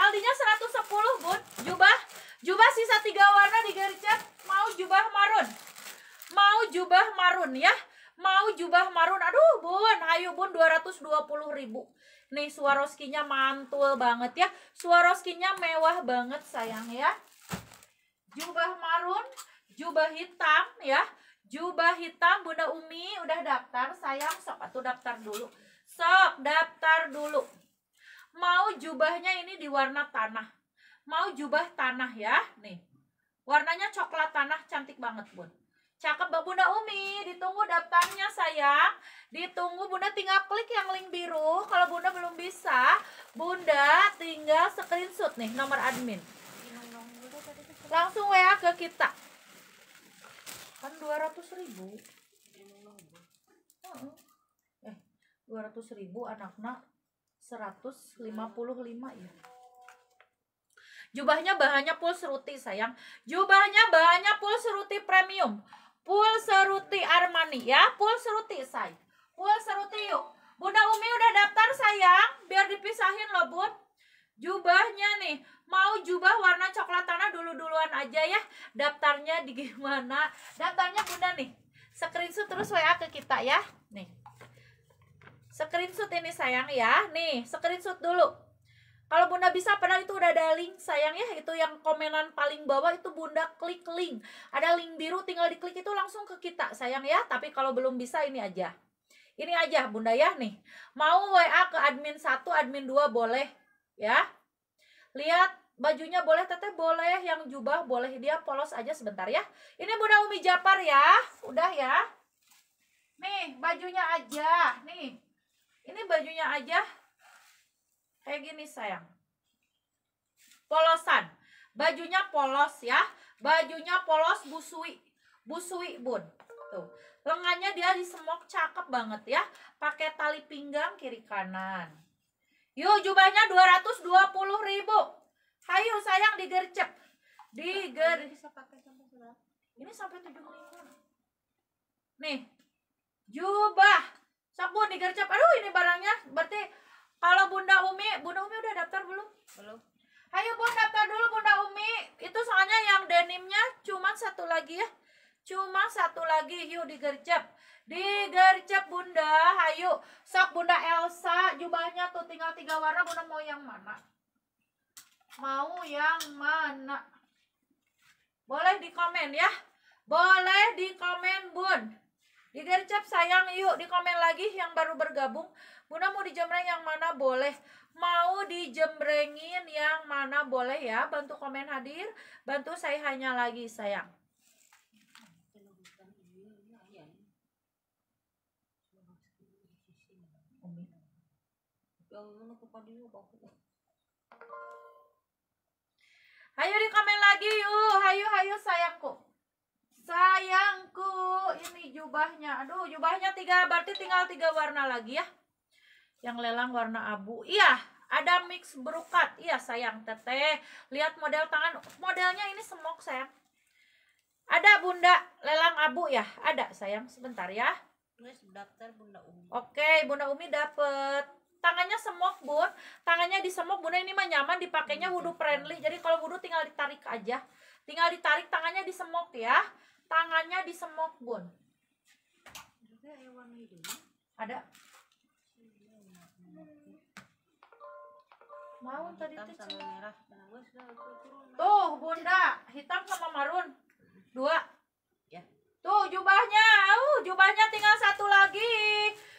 LD-nya 110, Bun. Jubah jubah sisa tiga warna digercep. Mau jubah marun. Mau jubah marun ya. Mau jubah marun. Aduh, Bun. Ayo, Bun 220 ribu Nih Swarovski-nya mantul banget ya. Swarovski-nya mewah banget sayang ya jubah marun, jubah hitam ya. Jubah hitam Bunda Umi udah daftar, sayang sok atau daftar dulu. Sok daftar dulu. Mau jubahnya ini di warna tanah. Mau jubah tanah ya, nih. Warnanya coklat tanah cantik banget, Bun. Cakep Mbak Bunda Umi, ditunggu daftarnya sayang. Ditunggu Bunda tinggal klik yang link biru. Kalau Bunda belum bisa, Bunda tinggal screenshot nih nomor admin langsung WA ke kita kan dua ratus ribu eh dua ratus ribu anak nak seratus lima puluh lima ya jubahnya bahannya full seruti sayang jubahnya bahannya full seruti premium full seruti Armani ya full seruti say full seruti yuk Bunda Umi udah daftar sayang biar dipisahin loh bun Jubahnya nih, mau jubah warna coklat tanah dulu-duluan aja ya. Daftarnya di gimana? Daftarnya Bunda nih. Screenshot terus WA ke kita ya. Nih. Screenshot ini sayang ya. Nih, screenshot dulu. Kalau Bunda bisa padahal itu udah ada link sayang ya itu yang komenan paling bawah itu Bunda klik link. Ada link biru tinggal diklik itu langsung ke kita sayang ya. Tapi kalau belum bisa ini aja. Ini aja Bunda ya nih. Mau WA ke admin satu admin 2 boleh ya lihat bajunya boleh teteh boleh yang jubah boleh dia polos aja sebentar ya ini bunda umi japar ya udah ya nih bajunya aja nih ini bajunya aja kayak gini sayang polosan bajunya polos ya bajunya polos busui busui bun tuh lengannya dia di semok cakep banget ya pakai tali pinggang kiri kanan Yuk jubahnya 220 ribu. Hayu sayang digercep. Diger. Ini sampai 75. Nih. Jubah. Sabun digercep. Aduh ini barangnya. Berarti kalau Bunda Umi, Bunda Umi udah daftar belum? Belum. Hayu pun daftar dulu Bunda Umi. Itu soalnya yang denimnya cuma satu lagi ya. Cuma satu lagi yuk digercep. Digercep bunda, hayu. Sok bunda Elsa, jubahnya tuh tinggal tiga warna, bunda mau yang mana? Mau yang mana? Boleh di komen ya. Boleh di komen bun. Digercep sayang yuk, di komen lagi yang baru bergabung. Bunda mau dijemreng yang mana boleh mau dijembrengin yang mana boleh ya bantu komen hadir bantu saya hanya lagi sayang gangguan Hayo di komen lagi yuk Hayo hayo sayangku Sayangku Ini jubahnya Aduh jubahnya tiga Berarti tinggal tiga warna lagi ya Yang lelang warna abu Iya ada mix berukat Iya sayang teteh Lihat model tangan Modelnya ini semok sayang ada bunda lelang abu ya? Ada sayang sebentar ya. daftar bunda Umi. Oke, bunda Umi dapet tangannya semok bun tangannya disemok bun ini mah nyaman dipakainya hmm. wudhu friendly jadi kalau wudhu tinggal ditarik aja tinggal ditarik tangannya disemok ya tangannya disemok bun ada mau tadi tuh tuh bunda hitam sama marun dua ya tuh jubahnya uh jubahnya tinggal satu lagi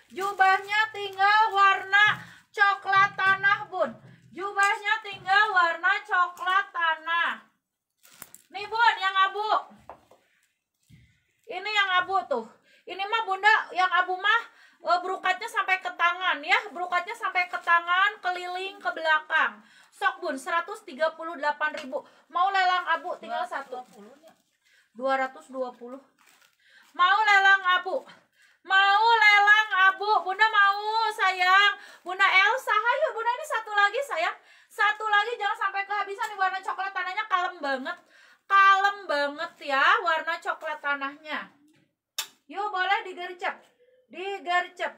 Jubahnya tinggal warna coklat tanah, Bun. Jubahnya tinggal warna coklat tanah. Nih, Bun, yang abu. Ini yang abu tuh. Ini mah Bunda yang abu mah e, berukatnya sampai ke tangan ya. berukatnya sampai ke tangan, keliling ke belakang. Sok, Bun, 138.000. Mau lelang abu tinggal satu. 220. Mau lelang abu. Mau lelang abu, bunda mau sayang. Bunda Elsa, hayo bunda ini satu lagi sayang. Satu lagi jangan sampai kehabisan nih warna coklat tanahnya kalem banget. Kalem banget ya warna coklat tanahnya. Yuk boleh digercep. Digercep.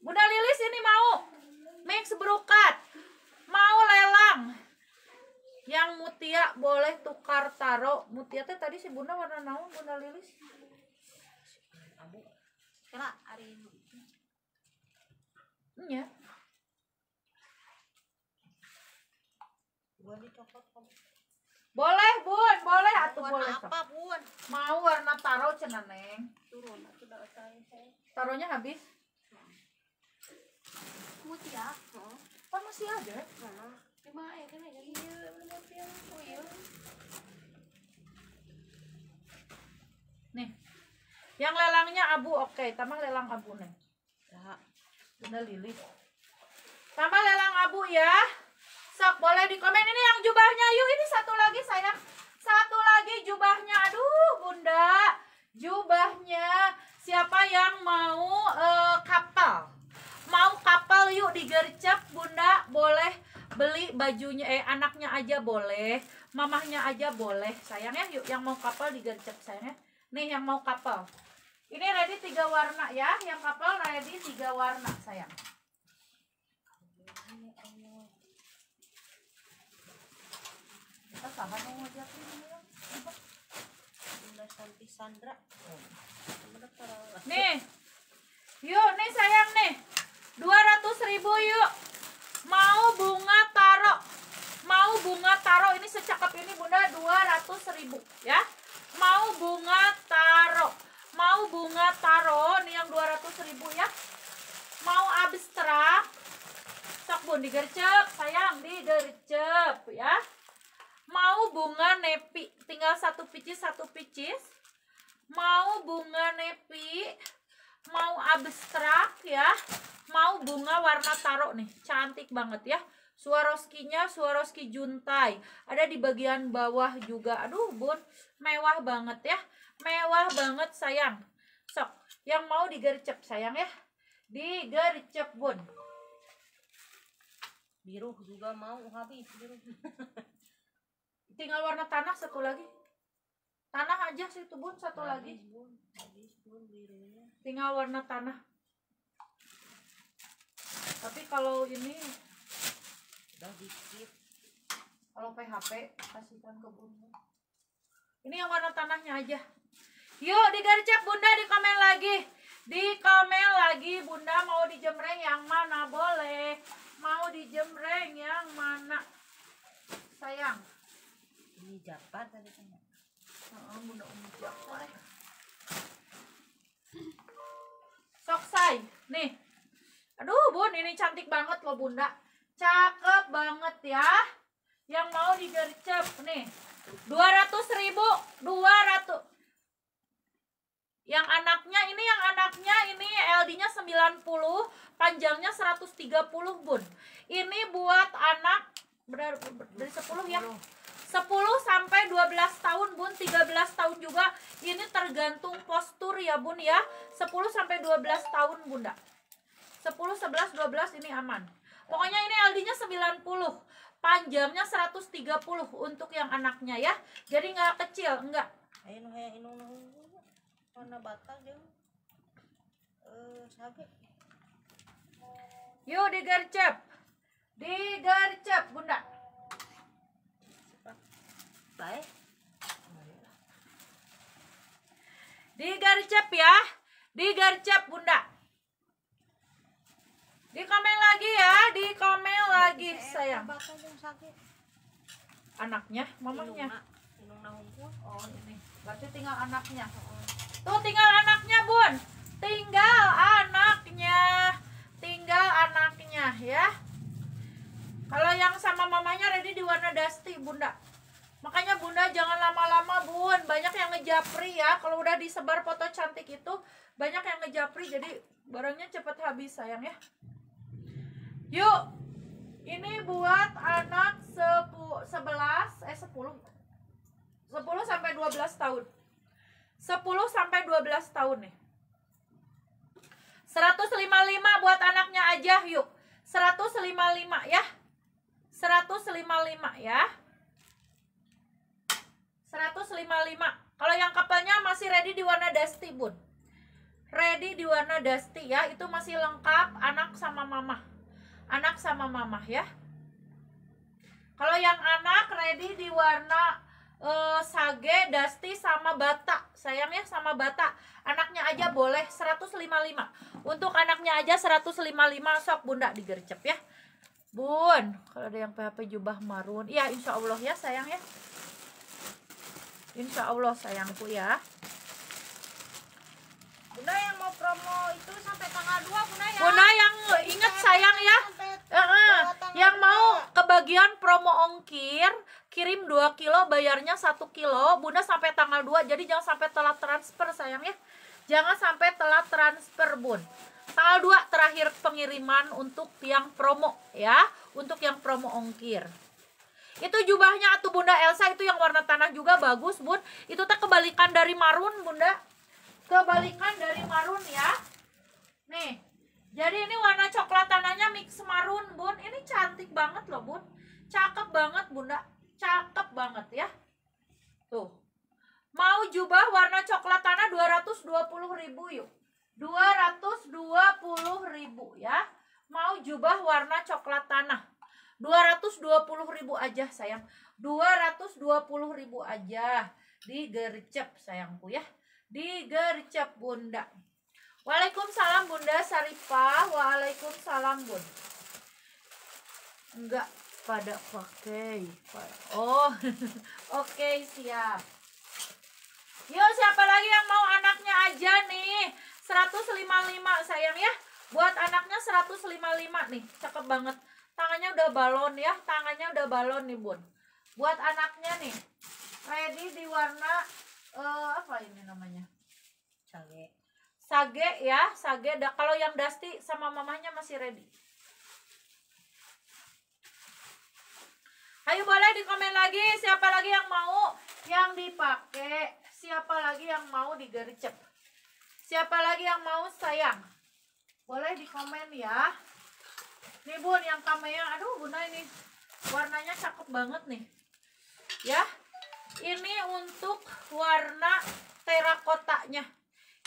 Bunda Lilis ini mau mix brokat Mau lelang. Yang mutia boleh tukar taruh. Mutia tadi si bunda warna naon bunda Lilis? Kira hari ini. Iya. Gua dicopot kamu. Boleh, Bun. Boleh atuh boleh. Apa, so. Bun? Mau warna taro cenah, Neng. Turun atuh da saya. Taronya habis. Putih ya. Heeh. Kan masih ada. Heeh. Oh, Cuma ya kan aja. Iya, benar oh iya Nih. Yang lelangnya abu, oke. Okay. Tama lelang abu nih. Ya. Bunda Lili. Tama lelang abu ya. Sok boleh di komen ini yang jubahnya. Yuk ini satu lagi sayang. Satu lagi jubahnya. Aduh, Bunda. Jubahnya. Siapa yang mau uh, kapal? Mau kapal yuk digercep, Bunda. Boleh beli bajunya eh anaknya aja boleh, mamahnya aja boleh. sayangnya yuk yang mau kapal digercep sayangnya, ya. Nih yang mau kapal. Ini ready tiga warna ya. Yang kapal ready tiga warna sayang. Kita sahan mau jatuh ini. Ya. Sandra. Nih. Yuk, nih sayang nih. dua ratus ribu yuk. Mau bunga taro. Mau bunga taro ini secakap ini Bunda dua ratus ribu ya. Mau bunga taro mau bunga taro nih yang 200 ribu ya mau abstrak sok bun digercep sayang digercep ya mau bunga nepi tinggal satu picis satu picis mau bunga nepi mau abstrak ya mau bunga warna taro nih cantik banget ya suaroskinya suaroski Juntai ada di bagian bawah juga aduh bun mewah banget ya mewah banget sayang sok yang mau digercep sayang ya digercep bun biru juga mau habis biru tinggal warna tanah satu lagi tanah aja sih itu bun satu habis, lagi bun. Habis, bun, birunya. tinggal warna tanah tapi kalau ini udah dikit kalau PHP kasihkan ke bun ini yang warna tanahnya aja yuk digercep bunda di komen lagi di komen lagi bunda mau dijemreng yang mana boleh mau dijemreng yang mana sayang ini jabat tadi kan oh, bunda umi jabat sok say nih aduh bun ini cantik banget loh bunda cakep banget ya yang mau digercep nih dua ratus ribu dua ratus yang anaknya ini yang anaknya ini LD-nya 90 panjangnya 130 bun ini buat anak benar dari 10 ya 10 sampai 12 tahun bun 13 tahun juga ini tergantung postur ya bun ya 10 sampai 12 tahun bunda 10 11 12 ini aman pokoknya ini LD-nya 90 panjangnya 130 untuk yang anaknya ya jadi nggak kecil nggak yuk eh, digercep digercep bunda baik digercep ya digercep bunda di lagi sakit sayang anaknya mamanya oh, berarti tinggal anaknya tuh tinggal anaknya bun tinggal anaknya tinggal anaknya ya kalau yang sama mamanya ready di warna dusty bunda makanya bunda jangan lama-lama bun banyak yang ngejapri ya kalau udah disebar foto cantik itu banyak yang ngejapri jadi barangnya cepet habis sayang ya yuk ini buat anak 11 eh 10. 10 sampai 12 tahun. 10 sampai 12 tahun nih. 155 buat anaknya aja yuk. 155 ya. 155 ya. 155. Kalau yang kapalnya masih ready di warna dusty, Bun. Ready di warna dusty ya, itu masih lengkap anak sama mama anak sama mamah ya kalau yang anak ready di warna uh, sage, dusty sama bata sayang ya sama bata anaknya aja boleh 155 untuk anaknya aja 155 sok bunda digercep ya bun kalau ada yang PHP jubah marun ya insya Allah ya sayang ya insya Allah sayangku ya Bunda yang mau promo itu sampai tanggal 2 Bunda ya. Bunda yang inget ingat sayang ya. -uh. Yang mau kebagian promo ongkir kirim 2 kilo bayarnya 1 kilo Bunda sampai tanggal 2 jadi jangan sampai telat transfer sayang ya jangan sampai telat transfer bun tanggal 2 terakhir pengiriman untuk yang promo ya untuk yang promo ongkir itu jubahnya atau Bunda Elsa itu yang warna tanah juga bagus bun itu tak kebalikan dari marun Bunda kebalikan dari marun ya nih jadi ini warna coklat tanahnya mix marun bun ini cantik banget loh bun cakep banget bunda cakep banget ya tuh mau jubah warna coklat tanah 220 ribu yuk 220 ribu ya mau jubah warna coklat tanah 220 ribu aja sayang 220 ribu aja gercep sayangku ya digercep bunda Waalaikumsalam bunda Saripah Waalaikumsalam bun enggak pada pakai oh oke okay, siap yuk siapa lagi yang mau anaknya aja nih 155 sayang ya buat anaknya 155 nih cakep banget tangannya udah balon ya tangannya udah balon nih bun buat anaknya nih ready di warna uh, apa ini namanya sage sage ya sage da kalau yang dasti sama mamanya masih ready ayo boleh di komen lagi siapa lagi yang mau yang dipakai siapa lagi yang mau digercep siapa lagi yang mau sayang boleh di komen ya nih bun yang kamera aduh bunda ini warnanya cakep banget nih ya ini untuk warna terakotanya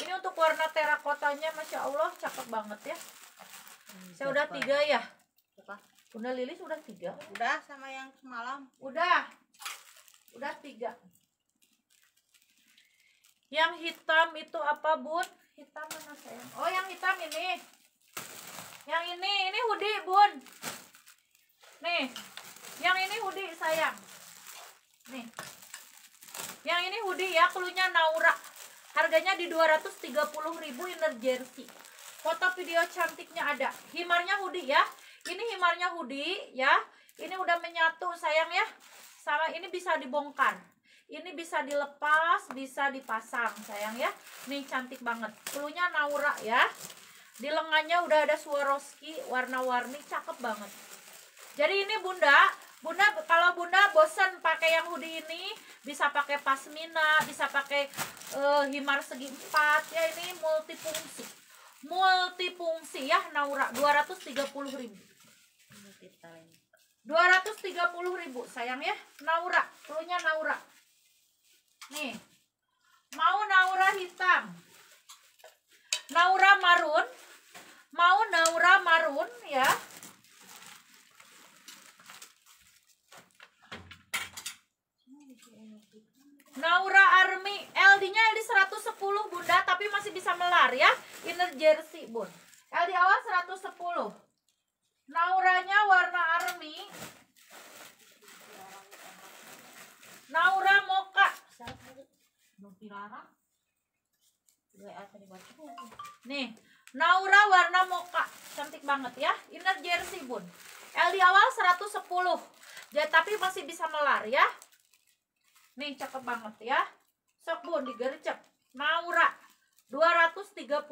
ini untuk warna terakotanya masya allah cakep banget ya hmm, saya udah tiga ya Bunda Lilis udah tiga udah sama yang semalam udah udah tiga yang hitam itu apa bun hitam mana sayang oh yang hitam ini yang ini ini hoodie bun nih yang ini hoodie sayang nih yang ini hoodie ya, klunya Naura. Harganya di 230.000 inner jersey. Foto video cantiknya ada. Himarnya hoodie ya. Ini himarnya hoodie ya. Ini udah menyatu sayang ya. Sama ini bisa dibongkar. Ini bisa dilepas, bisa dipasang sayang ya. ini cantik banget. Klunya Naura ya. Di lengannya udah ada Swarovski warna-warni cakep banget. Jadi ini Bunda, Bunda kalau Bunda bosen pakai yang hoodie ini bisa pakai pasmina, bisa pakai uh, himar segi empat ya ini multifungsi. Multifungsi ya Naura 230.000. ribu sayang ya Naura, perlunya Naura. Nih. Mau Naura hitam. Naura marun. Mau Naura marun ya. Naura Army LD-nya LD 110 Bunda tapi masih bisa melar ya. Inner jersey Bun. LD awal 110. Nauranya warna army. Naura Moka. Nih, Naura warna Moka. Cantik banget ya. Inner jersey Bun. LD awal 110. Ya, tapi masih bisa melar ya. Nih cakep banget ya. Sok bun digercep. Maura 230.000.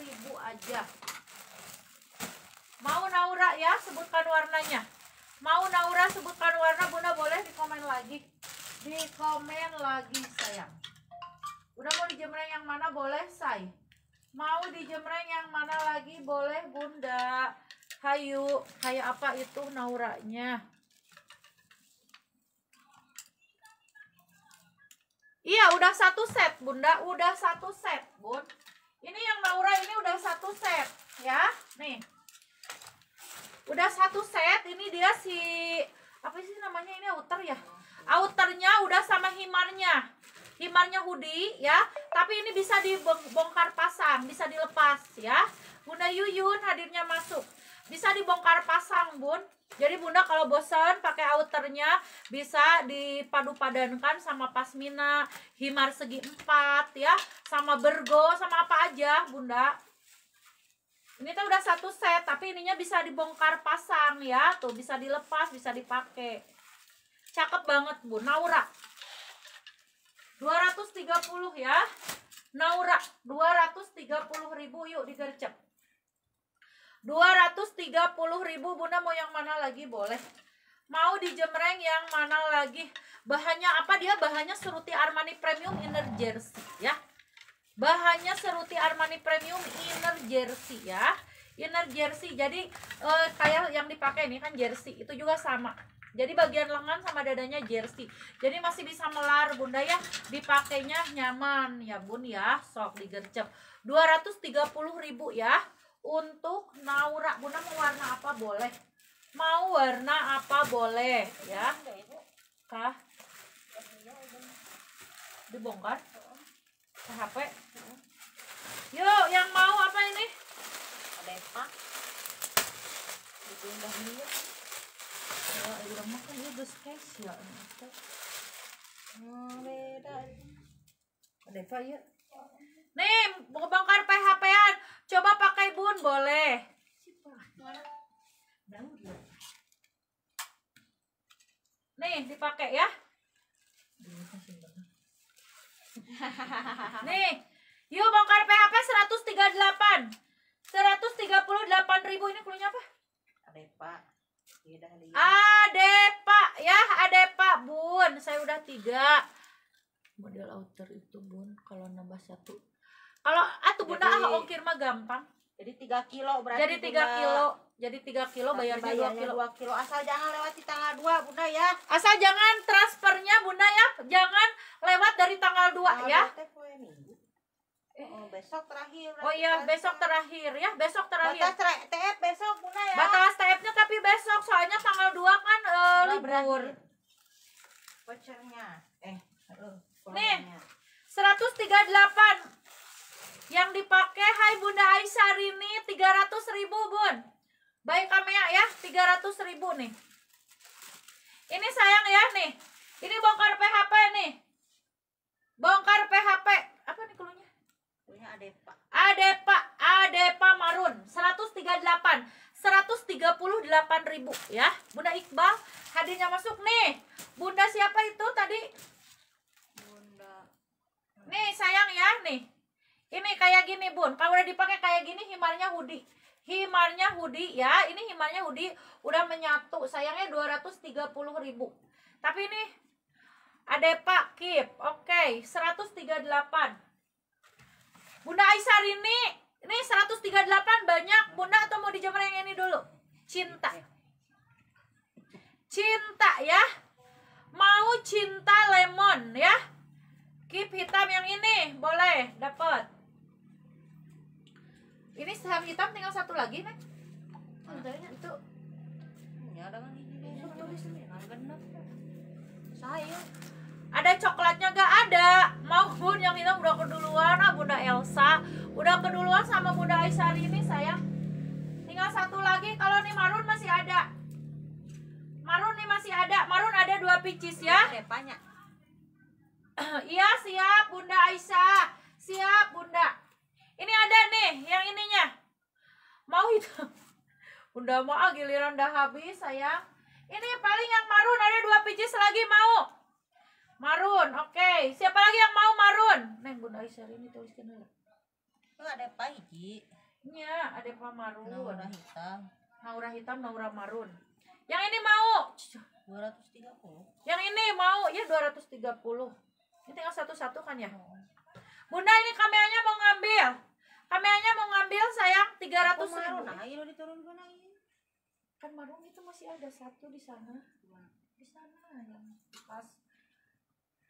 ribu aja. Mau Naura ya, sebutkan warnanya. Mau Naura sebutkan warna, Bunda boleh di komen lagi. Di komen lagi sayang. Bunda mau dijemreng yang mana boleh, say. Mau dijemreng yang mana lagi boleh, Bunda. Hayu, kayak apa itu Nauranya? Iya, udah satu set, Bunda. Udah satu set, Bun. Ini yang Laura ini udah satu set, ya. Nih. Udah satu set, ini dia si apa sih namanya ini outer ya? Outernya udah sama himarnya. Himarnya hoodie ya, tapi ini bisa dibongkar pasang, bisa dilepas ya. Bunda Yuyun hadirnya masuk bisa dibongkar pasang bun jadi bunda kalau bosan pakai outernya bisa dipadu padankan sama pasmina himar segi empat ya sama bergo sama apa aja bunda ini tuh udah satu set tapi ininya bisa dibongkar pasang ya tuh bisa dilepas bisa dipakai cakep banget bun Naura 230 ya Naura 230.000 yuk digercep 230 ribu Bunda mau yang mana lagi boleh mau dijemreng yang mana lagi bahannya apa dia bahannya seruti Armani Premium Inner Jersey ya bahannya seruti Armani Premium Inner Jersey ya inner jersey jadi eh, kayak yang dipakai ini kan jersey itu juga sama jadi bagian lengan sama dadanya jersey jadi masih bisa melar bunda ya dipakainya nyaman ya bun ya sok digercep 230 ribu ya untuk naura bunda mau warna apa boleh mau warna apa boleh ya kah dibongkar ke HP yuk yang mau apa ini ada apa dipindah dulu ya kan udah makan spesial hmm, ada apa ya nih mau bongkar PHP-an Coba pakai bun boleh. Nih dipakai ya. Nih, yuk bongkar PHP 138. 138.000 ini klunya apa? Adepa. Iya Adepa ya, Adepa Bun. Saya udah tiga. Model outer itu Bun kalau nambah satu kalau atuh ah, bunda ah ongkir mah gampang jadi tiga kilo berarti jadi tiga kilo jadi tiga kilo bayar dua kilo dua kilo asal jangan lewat di tanggal dua bunda ya asal jangan transfernya bunda ya jangan lewat dari tanggal dua ya eh. Oh, besok terakhir. Oh iya, besok terakhir ya, besok terakhir. Batas TF besok Bunda ya. Batas TF-nya tapi besok soalnya tanggal dua kan uh, libur. Vouchernya. Eh, Nih. 138 yang dipakai Hai Bunda Aisyah Rini 300 ribu Bun baik kami ya 300 ribu nih ini sayang ya nih ini bongkar PHP nih bongkar PHP apa nih kulunya kulunya Adepa Adepa Adepa Marun 138 138 ribu ya Bunda Iqbal hadirnya masuk nih Bunda siapa itu tadi Bunda nih sayang ya nih ini kayak gini bun, kalau udah dipakai kayak gini himarnya hoodie. Himarnya hoodie ya, ini himarnya hoodie udah menyatu. Sayangnya 230 ribu. Tapi ini ada Pak Kip, oke, okay, 138. Bunda Aisyah ini, ini 138 banyak. Bunda atau mau dijemur yang ini dulu? Cinta. Iya. Cinta ya. Mau cinta lemon ya. Kip hitam yang ini boleh dapat ini saham hitam tinggal satu lagi nek Untungnya itu ada kan saya ada coklatnya gak ada mau bun yang hitam udah keduluan ah bunda Elsa udah keduluan sama bunda Aisyah ini saya. tinggal satu lagi kalau nih marun masih ada marun nih masih ada marun ada dua picis ya iya siap bunda Aisyah siap bunda ini ada nih yang ininya mau itu bunda mau giliran udah habis sayang ini paling yang marun ada dua biji lagi mau marun oke okay. siapa lagi yang mau marun neng bunda Aisyah ini tuliskan dulu oh, ada apa hiji Iya, ada apa marun naura hitam naura hitam naura marun yang ini mau 230 yang ini mau ya 230 ini tinggal satu-satu kan ya oh. bunda ini kameranya mau ngambil Kameanya mau ngambil sayang 300 ratus ribu. Ayo diturunkan aja. Kan marung itu masih ada satu di sana. Di sana yang pas.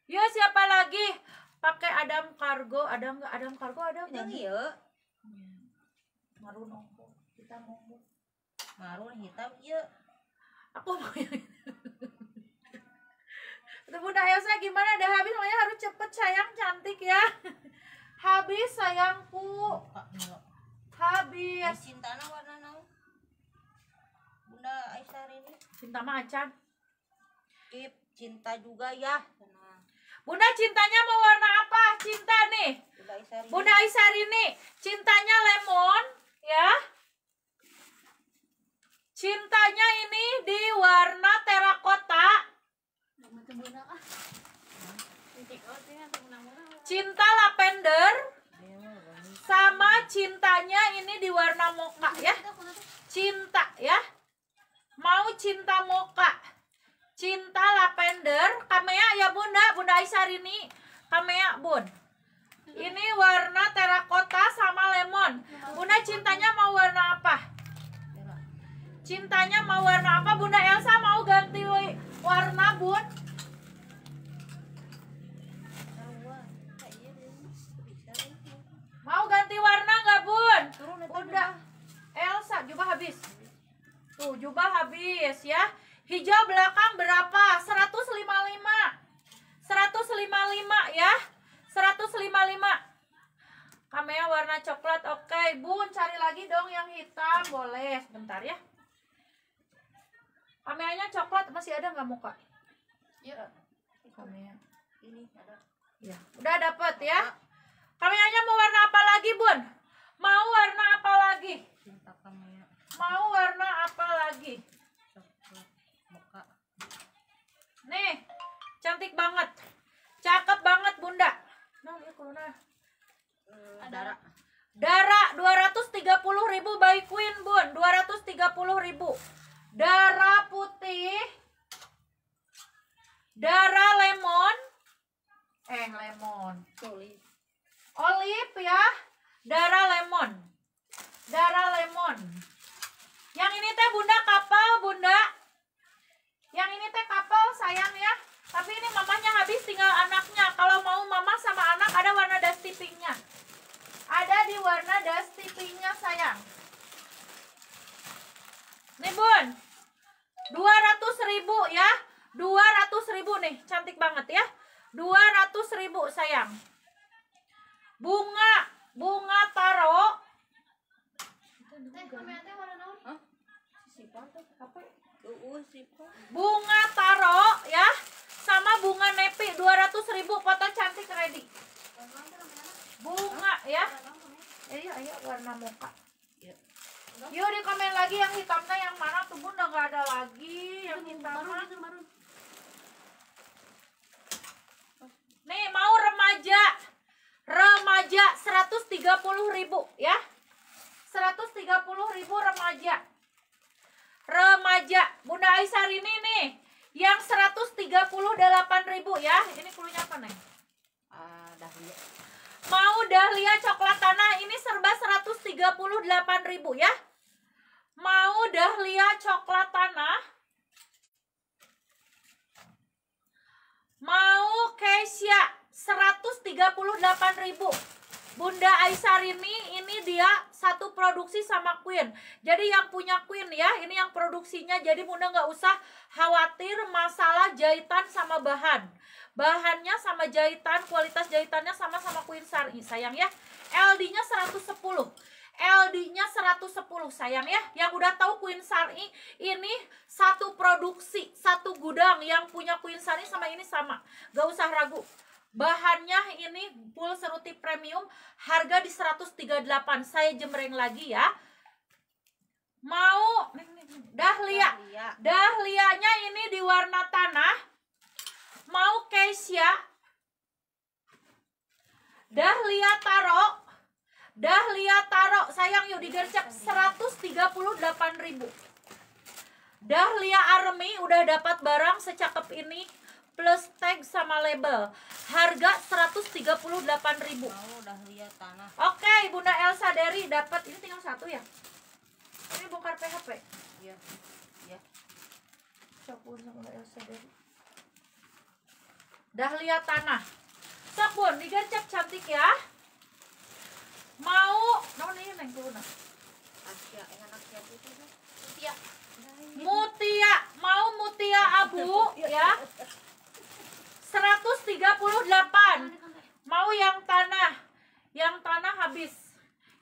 Ya siapa lagi? Pakai Adam Cargo, Adam nggak Adam Cargo ada nggak? Iya. Marun nongko, kita mau marun hitam iya. Aku mau yang Ayo saya gimana? Udah habis, makanya harus cepet sayang cantik ya. habis sayangku habis cinta na warna nang bunda Aisyah ini cinta mah acan Ip, cinta juga ya bunda cintanya mau warna apa cinta nih bunda Aisyah ini cintanya lemon ya cintanya ini di warna terakota bunda ah Cinta lavender sama cintanya ini di warna moka ya. Cinta ya. Mau cinta moka. Cinta lavender. Kamea ya bunda. Bunda Aisyah ini. Kamea bun. Ini warna terakota sama lemon. Bunda cintanya mau warna apa? Cintanya mau warna apa? Bunda Elsa mau ganti warna bun. Mau ganti warna nggak bun? Turun, ya, Udah. Ya. Elsa, jubah habis. Tuh, jubah habis ya. Hijau belakang berapa? 155. 155 ya. 155. Kamea warna coklat. Oke, okay. Bun, cari lagi dong yang hitam. Boleh, sebentar ya. Kameanya coklat masih ada nggak muka? Iya. Eh, Kamea. Ini ada. Ya, udah dapet ya. Kami hanya mau warna apa lagi, Bun? Mau warna apa lagi? Mau warna apa lagi? Nih, cantik banget. Cakep banget, Bunda. Nah, ya corona. Dara. 230 ribu by Queen, Bun. 230 ribu Dara putih. Dara lemon. Eh, lemon. Tulis olive ya, darah lemon. Darah lemon. jadi bunda nggak usah khawatir masalah jahitan sama bahan bahannya sama jahitan kualitas jahitannya sama sama Queen Sari sayang ya LD nya 110 LD nya 110 sayang ya yang udah tahu Queen Sari ini satu produksi satu gudang yang punya Queen Sari sama ini sama gak usah ragu Bahannya ini full seruti premium, harga di 138. Saya jemreng lagi ya mau Dahlia Dahlianya ini di warna tanah mau Keisha Dahlia taro Dahlia taro sayang yuk digercep 138 ribu Dahlia Army udah dapat barang secakep ini plus tag sama label. Harga 138.000. Oh, Dahlia Oke, Bunda Elsa dari dapat ini tinggal satu ya. Ini bongkar PHP. Iya. Iya. Sabun sama Elsa dari. lihat Tanah. Sabun digercep cantik ya. Mau, naon ini neng kuluna. Asia, anak Asia putih. Mutia. Mutia, mau Mutia Abu ya. 138. Mau yang tanah. Yang tanah habis.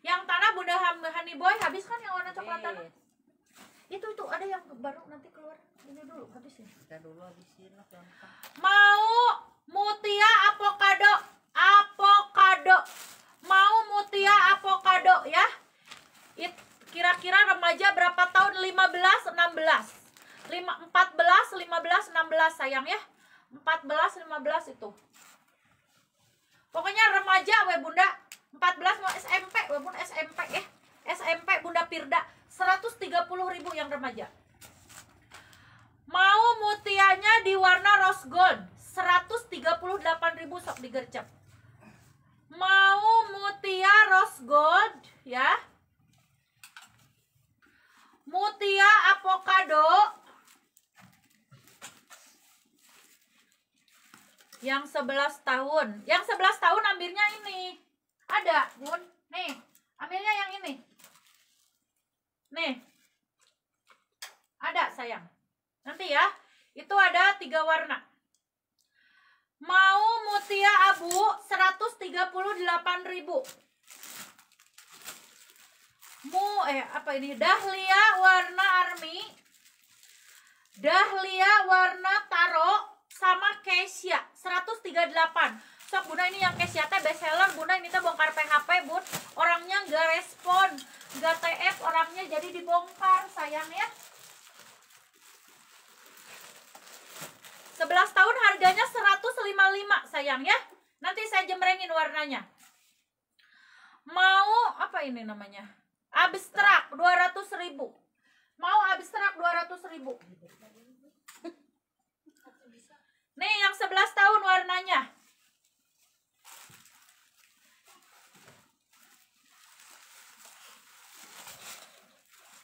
Yang tanah Bunda Honey Boy habis kan yang warna coklat tanah? Itu tuh ada yang baru nanti keluar. Ini dulu habisin. Ya? Kita dulu habisin lah Mau Mutia Avocado. Avocado. Mau Mutia Avocado ya. It kira-kira remaja berapa tahun? 15, 16. 5 14, 15, 16 sayang ya. 14, 15 itu. Pokoknya remaja we Bunda 14 mau SMP walaupun SMP ya SMP Bunda Pirda puluh ribu yang remaja mau mutianya di warna rose gold delapan ribu sok digercep mau mutia rose gold ya mutia avocado yang 11 tahun yang 11 tahun ambilnya ini ada, Bun. Nih, ambilnya yang ini. Nih. Ada, sayang. Nanti ya. Itu ada tiga warna. Mau mutia abu 138.000. Mu eh apa ini? Dahlia warna army. Dahlia warna taro sama Keisha 138 sok bunda ini yang ya, teh best seller bunda ini tuh bongkar PHP bun orangnya nggak respon nggak TF orangnya jadi dibongkar sayang ya 11 tahun harganya 155 sayang ya nanti saya jemrengin warnanya mau apa ini namanya abstrak 200 ribu mau abstrak 200 ribu nih yang 11 tahun warnanya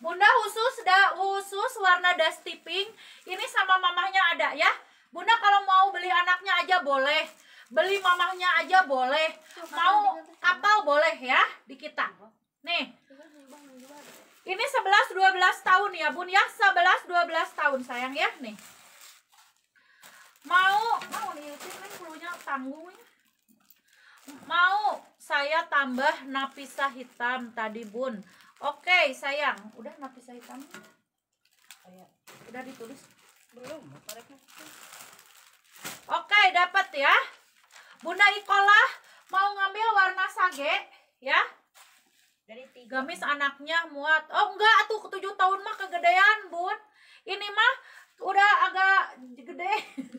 Bunda khusus da khusus warna dusty pink. Ini sama mamahnya ada ya. Bunda kalau mau beli anaknya aja boleh. Beli mamahnya aja boleh. Mau kapal boleh ya di kita. Nih. Ini 11 12 tahun ya, Bun ya. 11 12 tahun sayang ya, nih. Mau mau nih, kan ya. Mau saya tambah napisa hitam tadi, Bun. Oke, okay, sayang. Udah napis saya Kayak udah ditulis? Belum, Oke, okay, dapat ya. Bunda Ikola mau ngambil warna sage, ya? Dari tiga. Gamis anaknya muat. Oh, enggak tuh ketujuh tahun mah kegedean, Bun. Ini mah udah agak gede.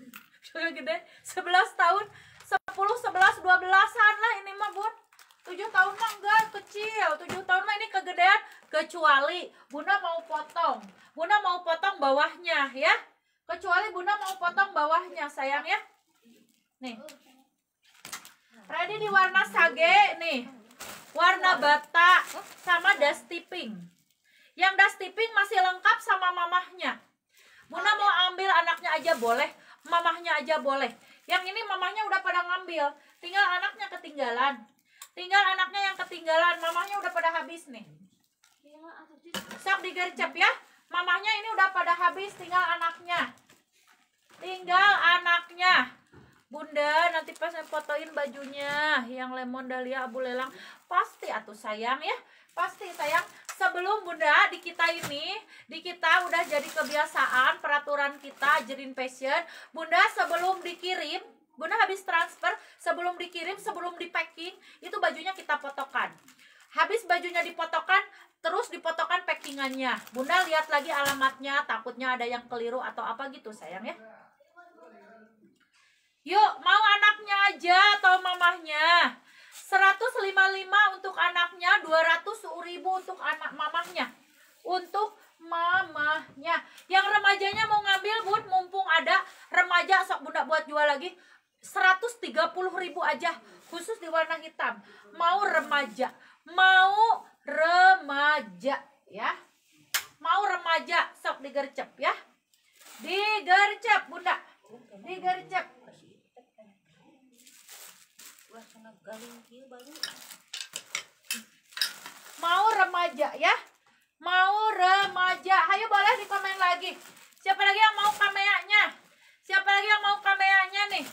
Udah gede 11 tahun, sepuluh sebelas dua an lah ini mah, Bun tujuh tahun mah enggak kecil tujuh tahun mah ini kegedean kecuali bunda mau potong bunda mau potong bawahnya ya kecuali bunda mau potong bawahnya sayang ya nih ready di warna sage nih warna bata sama dusty pink yang dusty pink masih lengkap sama mamahnya bunda mau ambil anaknya aja boleh mamahnya aja boleh yang ini mamahnya udah pada ngambil tinggal anaknya ketinggalan Tinggal anaknya yang ketinggalan. Mamahnya udah pada habis nih. Iya, Sok digercep ya. Mamahnya ini udah pada habis. Tinggal anaknya. Tinggal anaknya. Bunda, nanti pas fotoin bajunya yang lemon dahlia abu lelang. Pasti atau sayang ya. Pasti sayang. Sebelum Bunda di kita ini, di kita udah jadi kebiasaan peraturan kita jerin fashion. Bunda sebelum dikirim Bunda habis transfer sebelum dikirim, sebelum di packing, itu bajunya kita potokan. Habis bajunya dipotokan, terus dipotokan packingannya. Bunda lihat lagi alamatnya, takutnya ada yang keliru atau apa gitu sayang ya. Yuk, mau anaknya aja atau mamahnya? 155 untuk anaknya, 200 ribu untuk anak mamahnya. Untuk mamahnya. Yang remajanya mau ngambil, Bun, mumpung ada remaja, sok Bunda buat jual lagi 130 ribu aja khusus di warna hitam mau remaja mau remaja ya mau remaja sok digercep ya digercep bunda digercep mau remaja ya mau remaja ayo boleh di komen lagi siapa lagi yang mau kameanya siapa lagi yang mau kameanya nih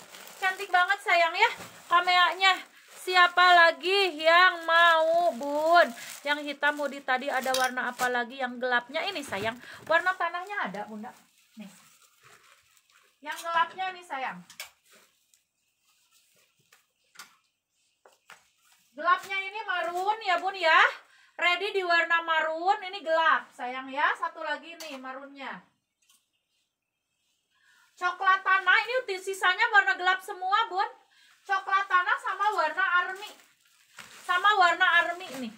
cantik banget sayang ya kameranya siapa lagi yang mau bun yang hitam mau tadi ada warna apa lagi yang gelapnya ini sayang warna tanahnya ada bunda nih yang gelapnya ini sayang gelapnya ini marun ya bun ya ready di warna marun ini gelap sayang ya satu lagi nih marunnya Coklat tanah ini sisanya warna gelap semua, Bun. Coklat tanah sama warna army. Sama warna army nih.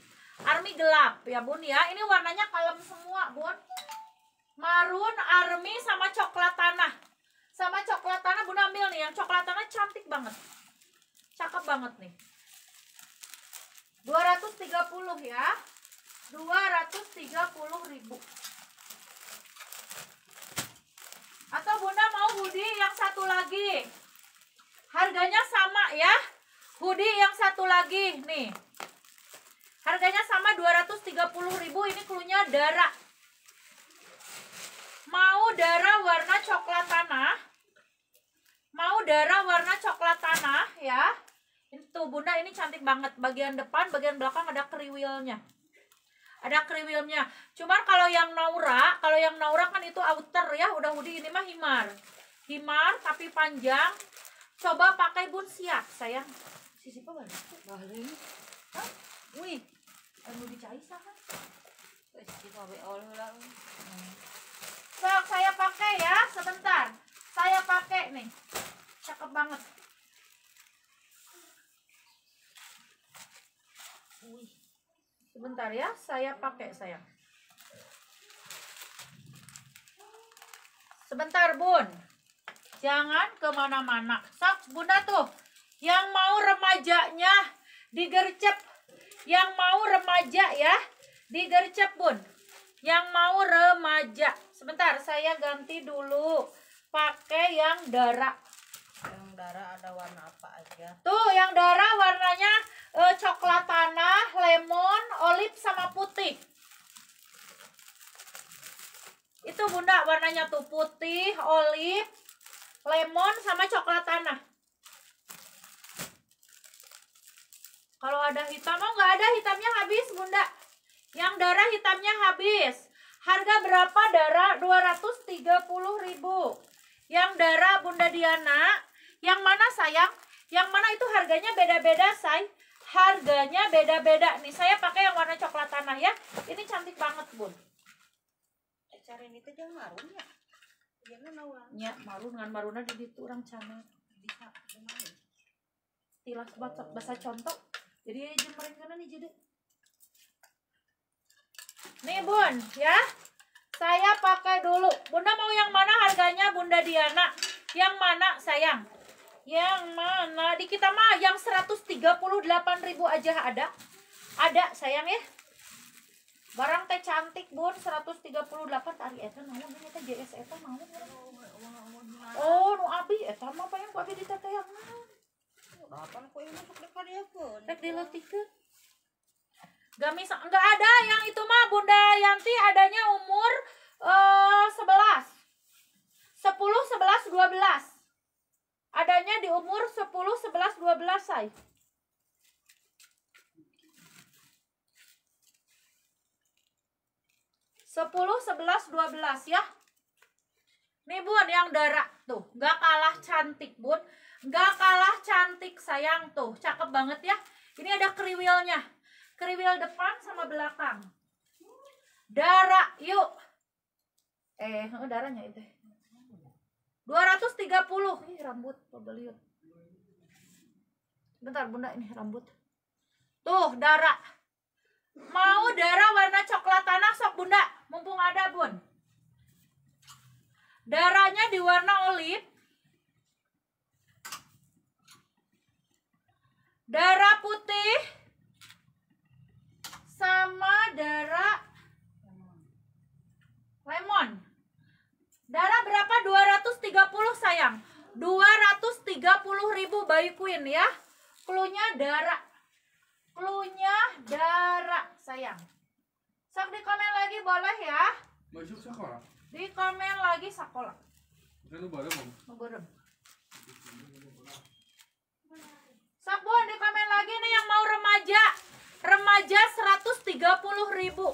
Army gelap ya, Bun ya. Ini warnanya kalem semua, Bun. Marun, army sama coklat tanah. Sama coklat tanah Bun ambil nih. Yang coklat tanah cantik banget. Cakep banget nih. 230 ya. 230 ribu atau Bunda mau hoodie yang satu lagi. Harganya sama ya. Hoodie yang satu lagi nih. Harganya sama 230.000 ini klunya darah. Mau darah warna coklat tanah. Mau darah warna coklat tanah ya. Itu Bunda ini cantik banget. Bagian depan, bagian belakang ada kriwilnya ada kriwilnya cuman kalau yang naura kalau yang naura kan itu outer ya udah hoodie ini mah himar himar tapi panjang coba pakai bun siap sayang sisi apa banyak balik wih mau dicari sayang wes saya pakai ya sebentar saya pakai nih cakep banget Sebentar ya, saya pakai saya. Sebentar bun, jangan kemana-mana. Sak bunda tuh, yang mau remajanya digercep. Yang mau remaja ya, digercep bun. Yang mau remaja. Sebentar, saya ganti dulu pakai yang darah. Yang darah ada warna apa aja? Tuh, yang darah warnanya e, coklat tanah, lemon, olive sama putih. Itu Bunda warnanya tuh putih, olive, lemon sama coklat tanah. Kalau ada hitam, oh nggak ada hitamnya habis Bunda. Yang darah hitamnya habis. Harga berapa darah? 230.000. Yang darah Bunda Diana, yang mana sayang? Yang mana itu harganya beda-beda, say. Harganya beda-beda nih. Saya pakai yang warna coklat tanah ya. Ini cantik banget, Bun. Eh, Cari ini tuh jangan marun ya. Jangan iya, awal. Ya, marun ngan maruna di itu orang cana. Bisa, Tilas baca oh. bahasa contoh. Jadi ya, jemarin kanan nih jadi. Nih, Bun, ya. Saya pakai dulu. Bunda mau yang mana harganya Bunda Diana? Yang mana, sayang? Yang mana? Di kita mah yang 138 ribu aja ada. Ada sayang ya. Barang teh cantik bun 138 tari eta naon ini teh JS eta naon. Oh, nu abi eta mah pengen ku abi di teh yang mana? Kapan ku ini sok dekat dia pun. Rek dileutikeun. Gamis enggak ada yang itu mah Bunda Yanti adanya umur eh uh, 11. 10, 11, 12 adanya di umur 10, 11, 12 say. Sepuluh, sebelas, dua belas ya. Nih bun yang darah tuh, gak kalah cantik bun, gak kalah cantik sayang tuh, cakep banget ya. Ini ada kriwilnya, kriwil depan sama belakang. Darah yuk, eh oh, darahnya itu. 230 Ih, rambut pebeliut bentar bunda ini rambut tuh darah mau darah warna coklat tanah sok bunda mumpung ada bun darahnya di warna olive darah putih sama darah lemon Darah berapa? 230 sayang. 230 ribu bayi queen ya. Klunya darah. Klunya darah sayang. Sok di komen lagi boleh ya? Masuk sekolah. Di komen lagi sekolah. Itu bareng, Om. Bareng. Sok di komen lagi nih yang mau remaja. Remaja 130 ribu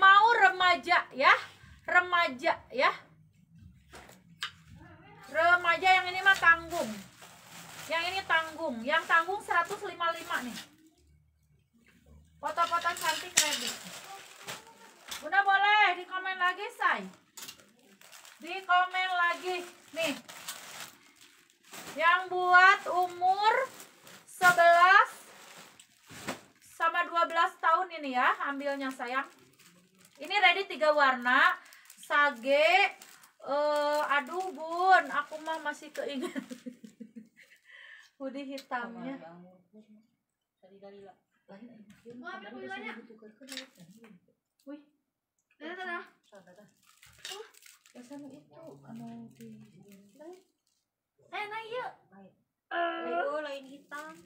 Mau remaja ya. Remaja ya remaja yang ini mah tanggung yang ini tanggung yang tanggung 155 nih foto-foto cantik ready bunda boleh di komen lagi say di komen lagi nih yang buat umur 11 sama 12 tahun ini ya ambilnya sayang ini ready tiga warna sage uh, aduh bun aku mah masih keinget hoodie hitamnya hitam.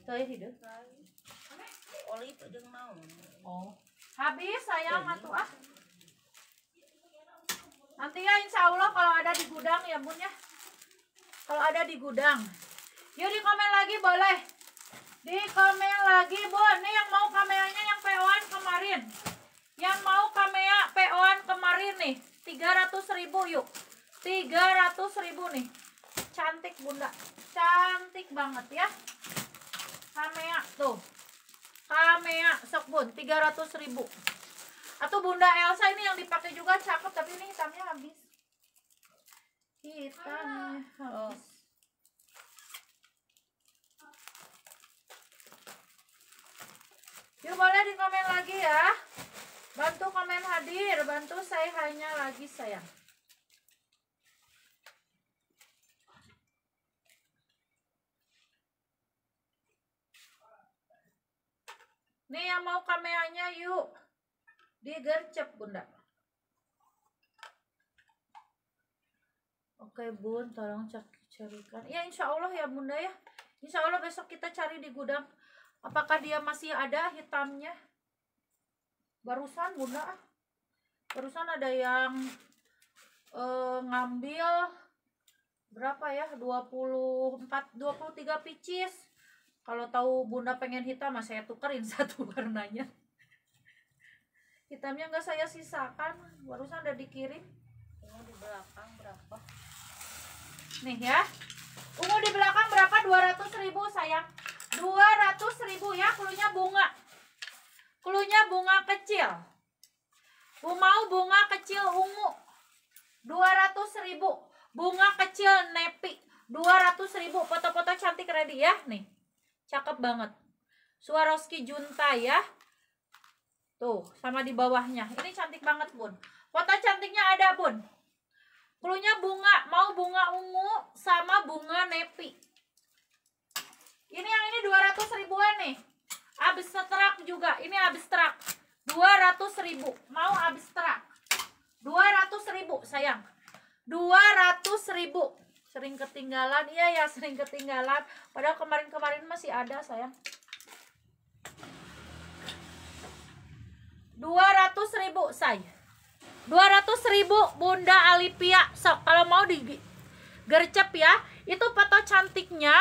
Saya hidup. Oli itu oh. Habis saya iya, iya. ah. Nanti ya insya Allah kalau ada di gudang ya bun ya. Kalau ada di gudang. Yuk di komen lagi boleh. Di komen lagi bun. Ini yang mau kameanya yang po kemarin. Yang mau kamea po kemarin nih. 300 ribu yuk. 300 ribu nih. Cantik bunda. Cantik banget ya. Kamea tuh. Kamea sok bun. 300 ribu atau Bunda Elsa ini yang dipakai juga cakep tapi ini hitamnya habis hitamnya ah. habis oh. Yuk boleh di komen lagi ya Bantu komen hadir Bantu saya hanya lagi sayang Nih yang mau kameranya yuk gercep bunda oke bun tolong carikan ya insya Allah ya bunda ya insya Allah besok kita cari di gudang apakah dia masih ada hitamnya barusan bunda barusan ada yang eh, ngambil berapa ya 24 23 picis kalau tahu bunda pengen hitam saya tukerin satu warnanya hitamnya enggak saya sisakan barusan udah dikirim ungu di belakang berapa nih ya ungu di belakang berapa 200 ribu sayang 200 ribu ya klunya bunga klunya bunga kecil mau bunga kecil ungu 200 ribu bunga kecil nepi 200 ribu foto-foto cantik ready ya nih cakep banget Swarovski Junta ya Tuh, sama di bawahnya. Ini cantik banget, Bun. Foto cantiknya ada, Bun. Klunya bunga, mau bunga ungu sama bunga nepi. Ini yang ini 200 ribuan nih. Abis truk juga. Ini abis truk. 200 ribu. Mau abis truk. 200 ribu, sayang. 200 ribu. Sering ketinggalan. Iya ya, sering ketinggalan. Padahal kemarin-kemarin masih ada, sayang. 200 ribu say 200 ribu Bunda Alipia sok kalau mau digercep ya itu foto cantiknya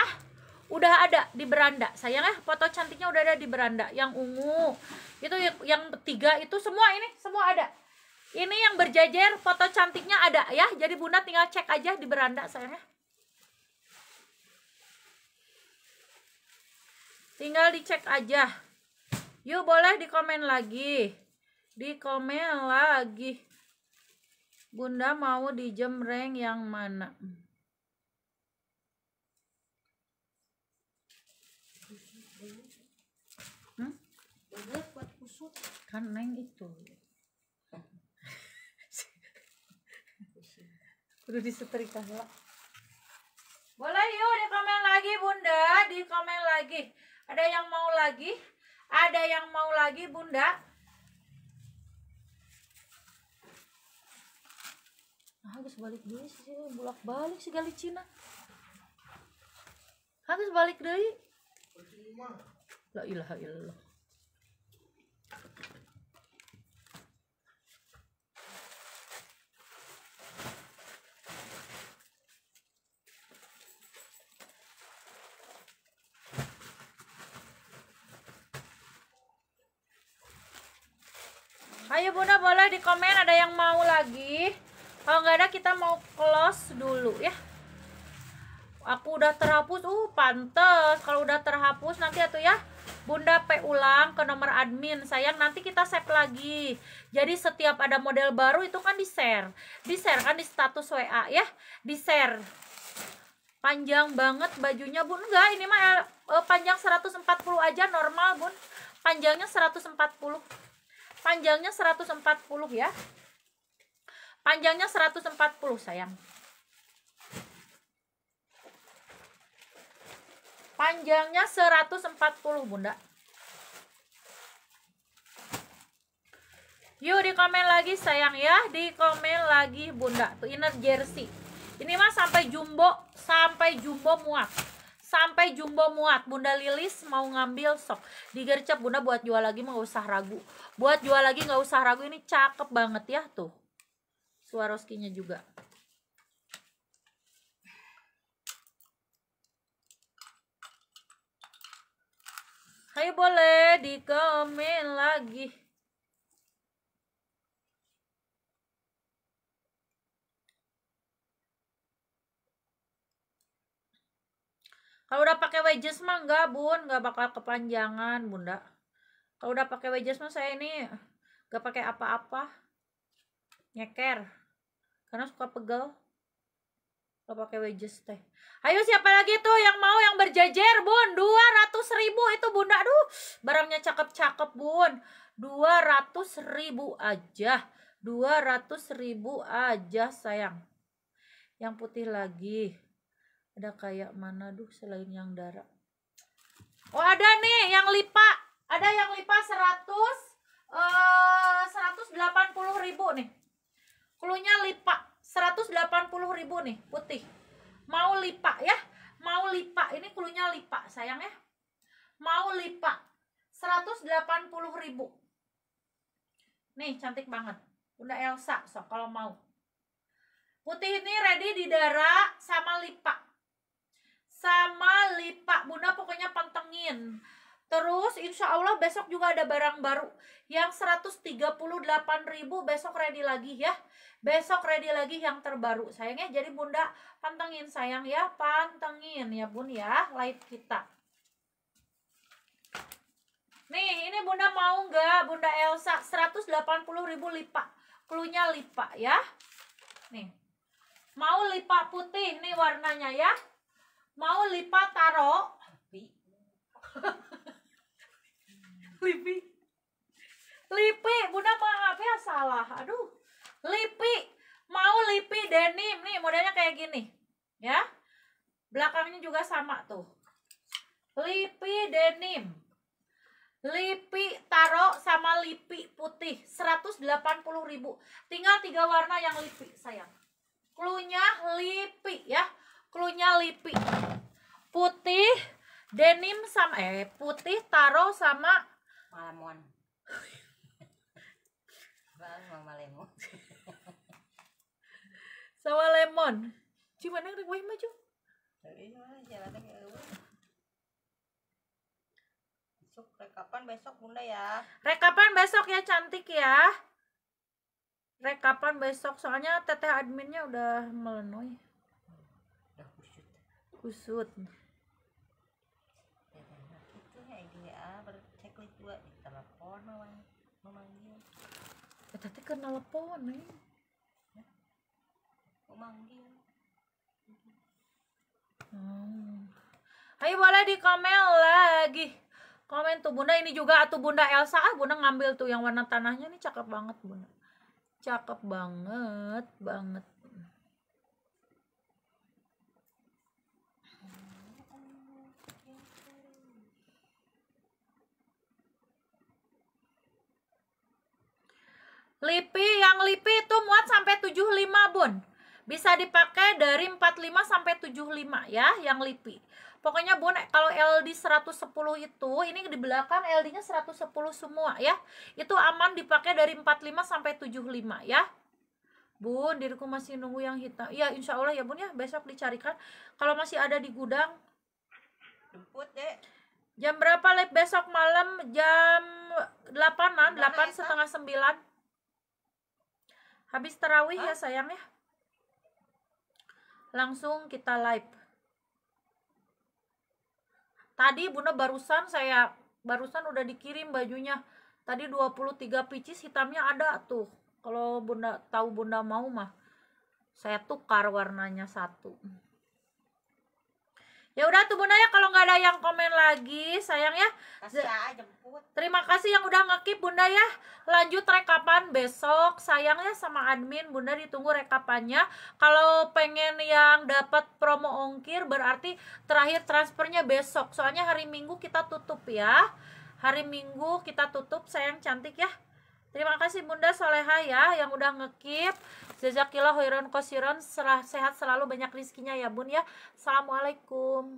udah ada di beranda sayang ya foto cantiknya udah ada di beranda yang ungu itu yang tiga itu semua ini semua ada ini yang berjajar foto cantiknya ada ya jadi bunda tinggal cek aja di beranda sayangnya tinggal dicek aja yuk boleh di komen lagi di komen lagi. Bunda mau di jemreng yang mana? Hmm? Kan neng itu. Kudu disetrika lah. Boleh yuk di komen lagi bunda, di komen lagi. Ada yang mau lagi? Ada yang mau lagi bunda? harus balik dulu sih bulak balik sih kali Cina harus balik deh la ilaha illallah Ayo Bunda boleh di komen ada yang mau lagi? kalau nggak ada kita mau close dulu ya aku udah terhapus uh pantes kalau udah terhapus nanti atau ya Bunda P ulang ke nomor admin sayang nanti kita save lagi jadi setiap ada model baru itu kan di share di share kan di status WA ya di share panjang banget bajunya bun enggak ini mah eh, eh, panjang 140 aja normal bun panjangnya 140 panjangnya 140 ya Panjangnya 140 sayang. Panjangnya 140 bunda. Yuk di komen lagi sayang ya, di komen lagi bunda. Tuh inner jersey. Ini mah sampai jumbo, sampai jumbo muat. Sampai jumbo muat. Bunda Lilis mau ngambil sok. Digercep bunda buat jual lagi nggak usah ragu. Buat jual lagi gak usah ragu, ini cakep banget ya tuh. Swarovski-nya juga. Ayo boleh di komen lagi. Kalau udah pakai wedges mah enggak, Bun, enggak bakal kepanjangan, Bunda. Kalau udah pakai wedges mah saya ini enggak pakai apa-apa. Nyeker karena suka pegel kalau pakai wedges teh ayo siapa lagi tuh yang mau yang berjejer bun 200 ribu itu bunda aduh barangnya cakep-cakep bun 200 ribu aja 200 ribu aja sayang yang putih lagi ada kayak mana duh selain yang darah oh ada nih yang lipa ada yang lipa seratus eh seratus delapan ribu nih Klunya lipa 180 ribu nih putih. Mau lipa ya? Mau lipa. Ini klunya lipa sayang ya. Mau lipa 180 ribu. Nih cantik banget. Bunda Elsa so kalau mau. Putih ini ready di darah sama lipa. Sama lipa. Bunda pokoknya pantengin. Terus insya Allah besok juga ada barang baru yang 138.000 besok ready lagi ya. Besok ready lagi yang terbaru sayangnya. Jadi bunda pantengin sayang ya, pantengin ya bun ya live kita. Nih ini bunda mau nggak bunda Elsa 180.000 lipat, klunya lipat ya. Nih mau lipat putih nih warnanya ya. Mau lipat taro. Lipi. Lipi, Bunda maaf ya salah? Aduh. Lipi, mau lipi denim nih modelnya kayak gini. Ya. Belakangnya juga sama tuh. Lipi denim. Lipi taro sama lipi putih 180.000. Tinggal tiga warna yang lipi, sayang. Klunya lipi ya. Klunya lipi. Putih, denim sama eh putih taro sama malamon bang mama lemon sama lemon cuma nang rek maju besok rekapan besok bunda ya rekapan besok ya cantik ya rekapan besok soalnya teteh adminnya udah melenoi. udah kusut kusut memang memanggil eta teh keur nih memanggil hmm. ayo boleh di komen lagi komen tuh bunda ini juga atau bunda Elsa ah bunda ngambil tuh yang warna tanahnya nih cakep banget bunda cakep banget banget Lipi yang lipi itu muat sampai 75 bun. Bisa dipakai dari 45 sampai 75 ya yang lipi. Pokoknya bun eh, kalau LD 110 itu ini di belakang LD-nya 110 semua ya. Itu aman dipakai dari 45 sampai 75 ya. Bun, diriku masih nunggu yang hitam. Iya, insya Allah ya bun ya, besok dicarikan. Kalau masih ada di gudang. Jemput deh. Jam berapa live besok malam? Jam 8 man? 8 setengah 9. Habis terawih ya, Hah? ya sayang ya. Langsung kita live. Tadi Bunda barusan saya barusan udah dikirim bajunya. Tadi 23 picis hitamnya ada tuh. Kalau Bunda tahu Bunda mau mah saya tukar warnanya satu ya udah tuh bunda ya kalau nggak ada yang komen lagi sayang ya terima kasih yang udah ngekip bunda ya lanjut rekapan besok sayangnya sama admin bunda ditunggu rekapannya kalau pengen yang dapat promo ongkir berarti terakhir transfernya besok soalnya hari minggu kita tutup ya hari minggu kita tutup sayang cantik ya Terima kasih Bunda Soleha ya yang udah ngekip. Jazakillah khairan kosiron sehat selalu banyak rizkinya ya bun ya. Assalamualaikum.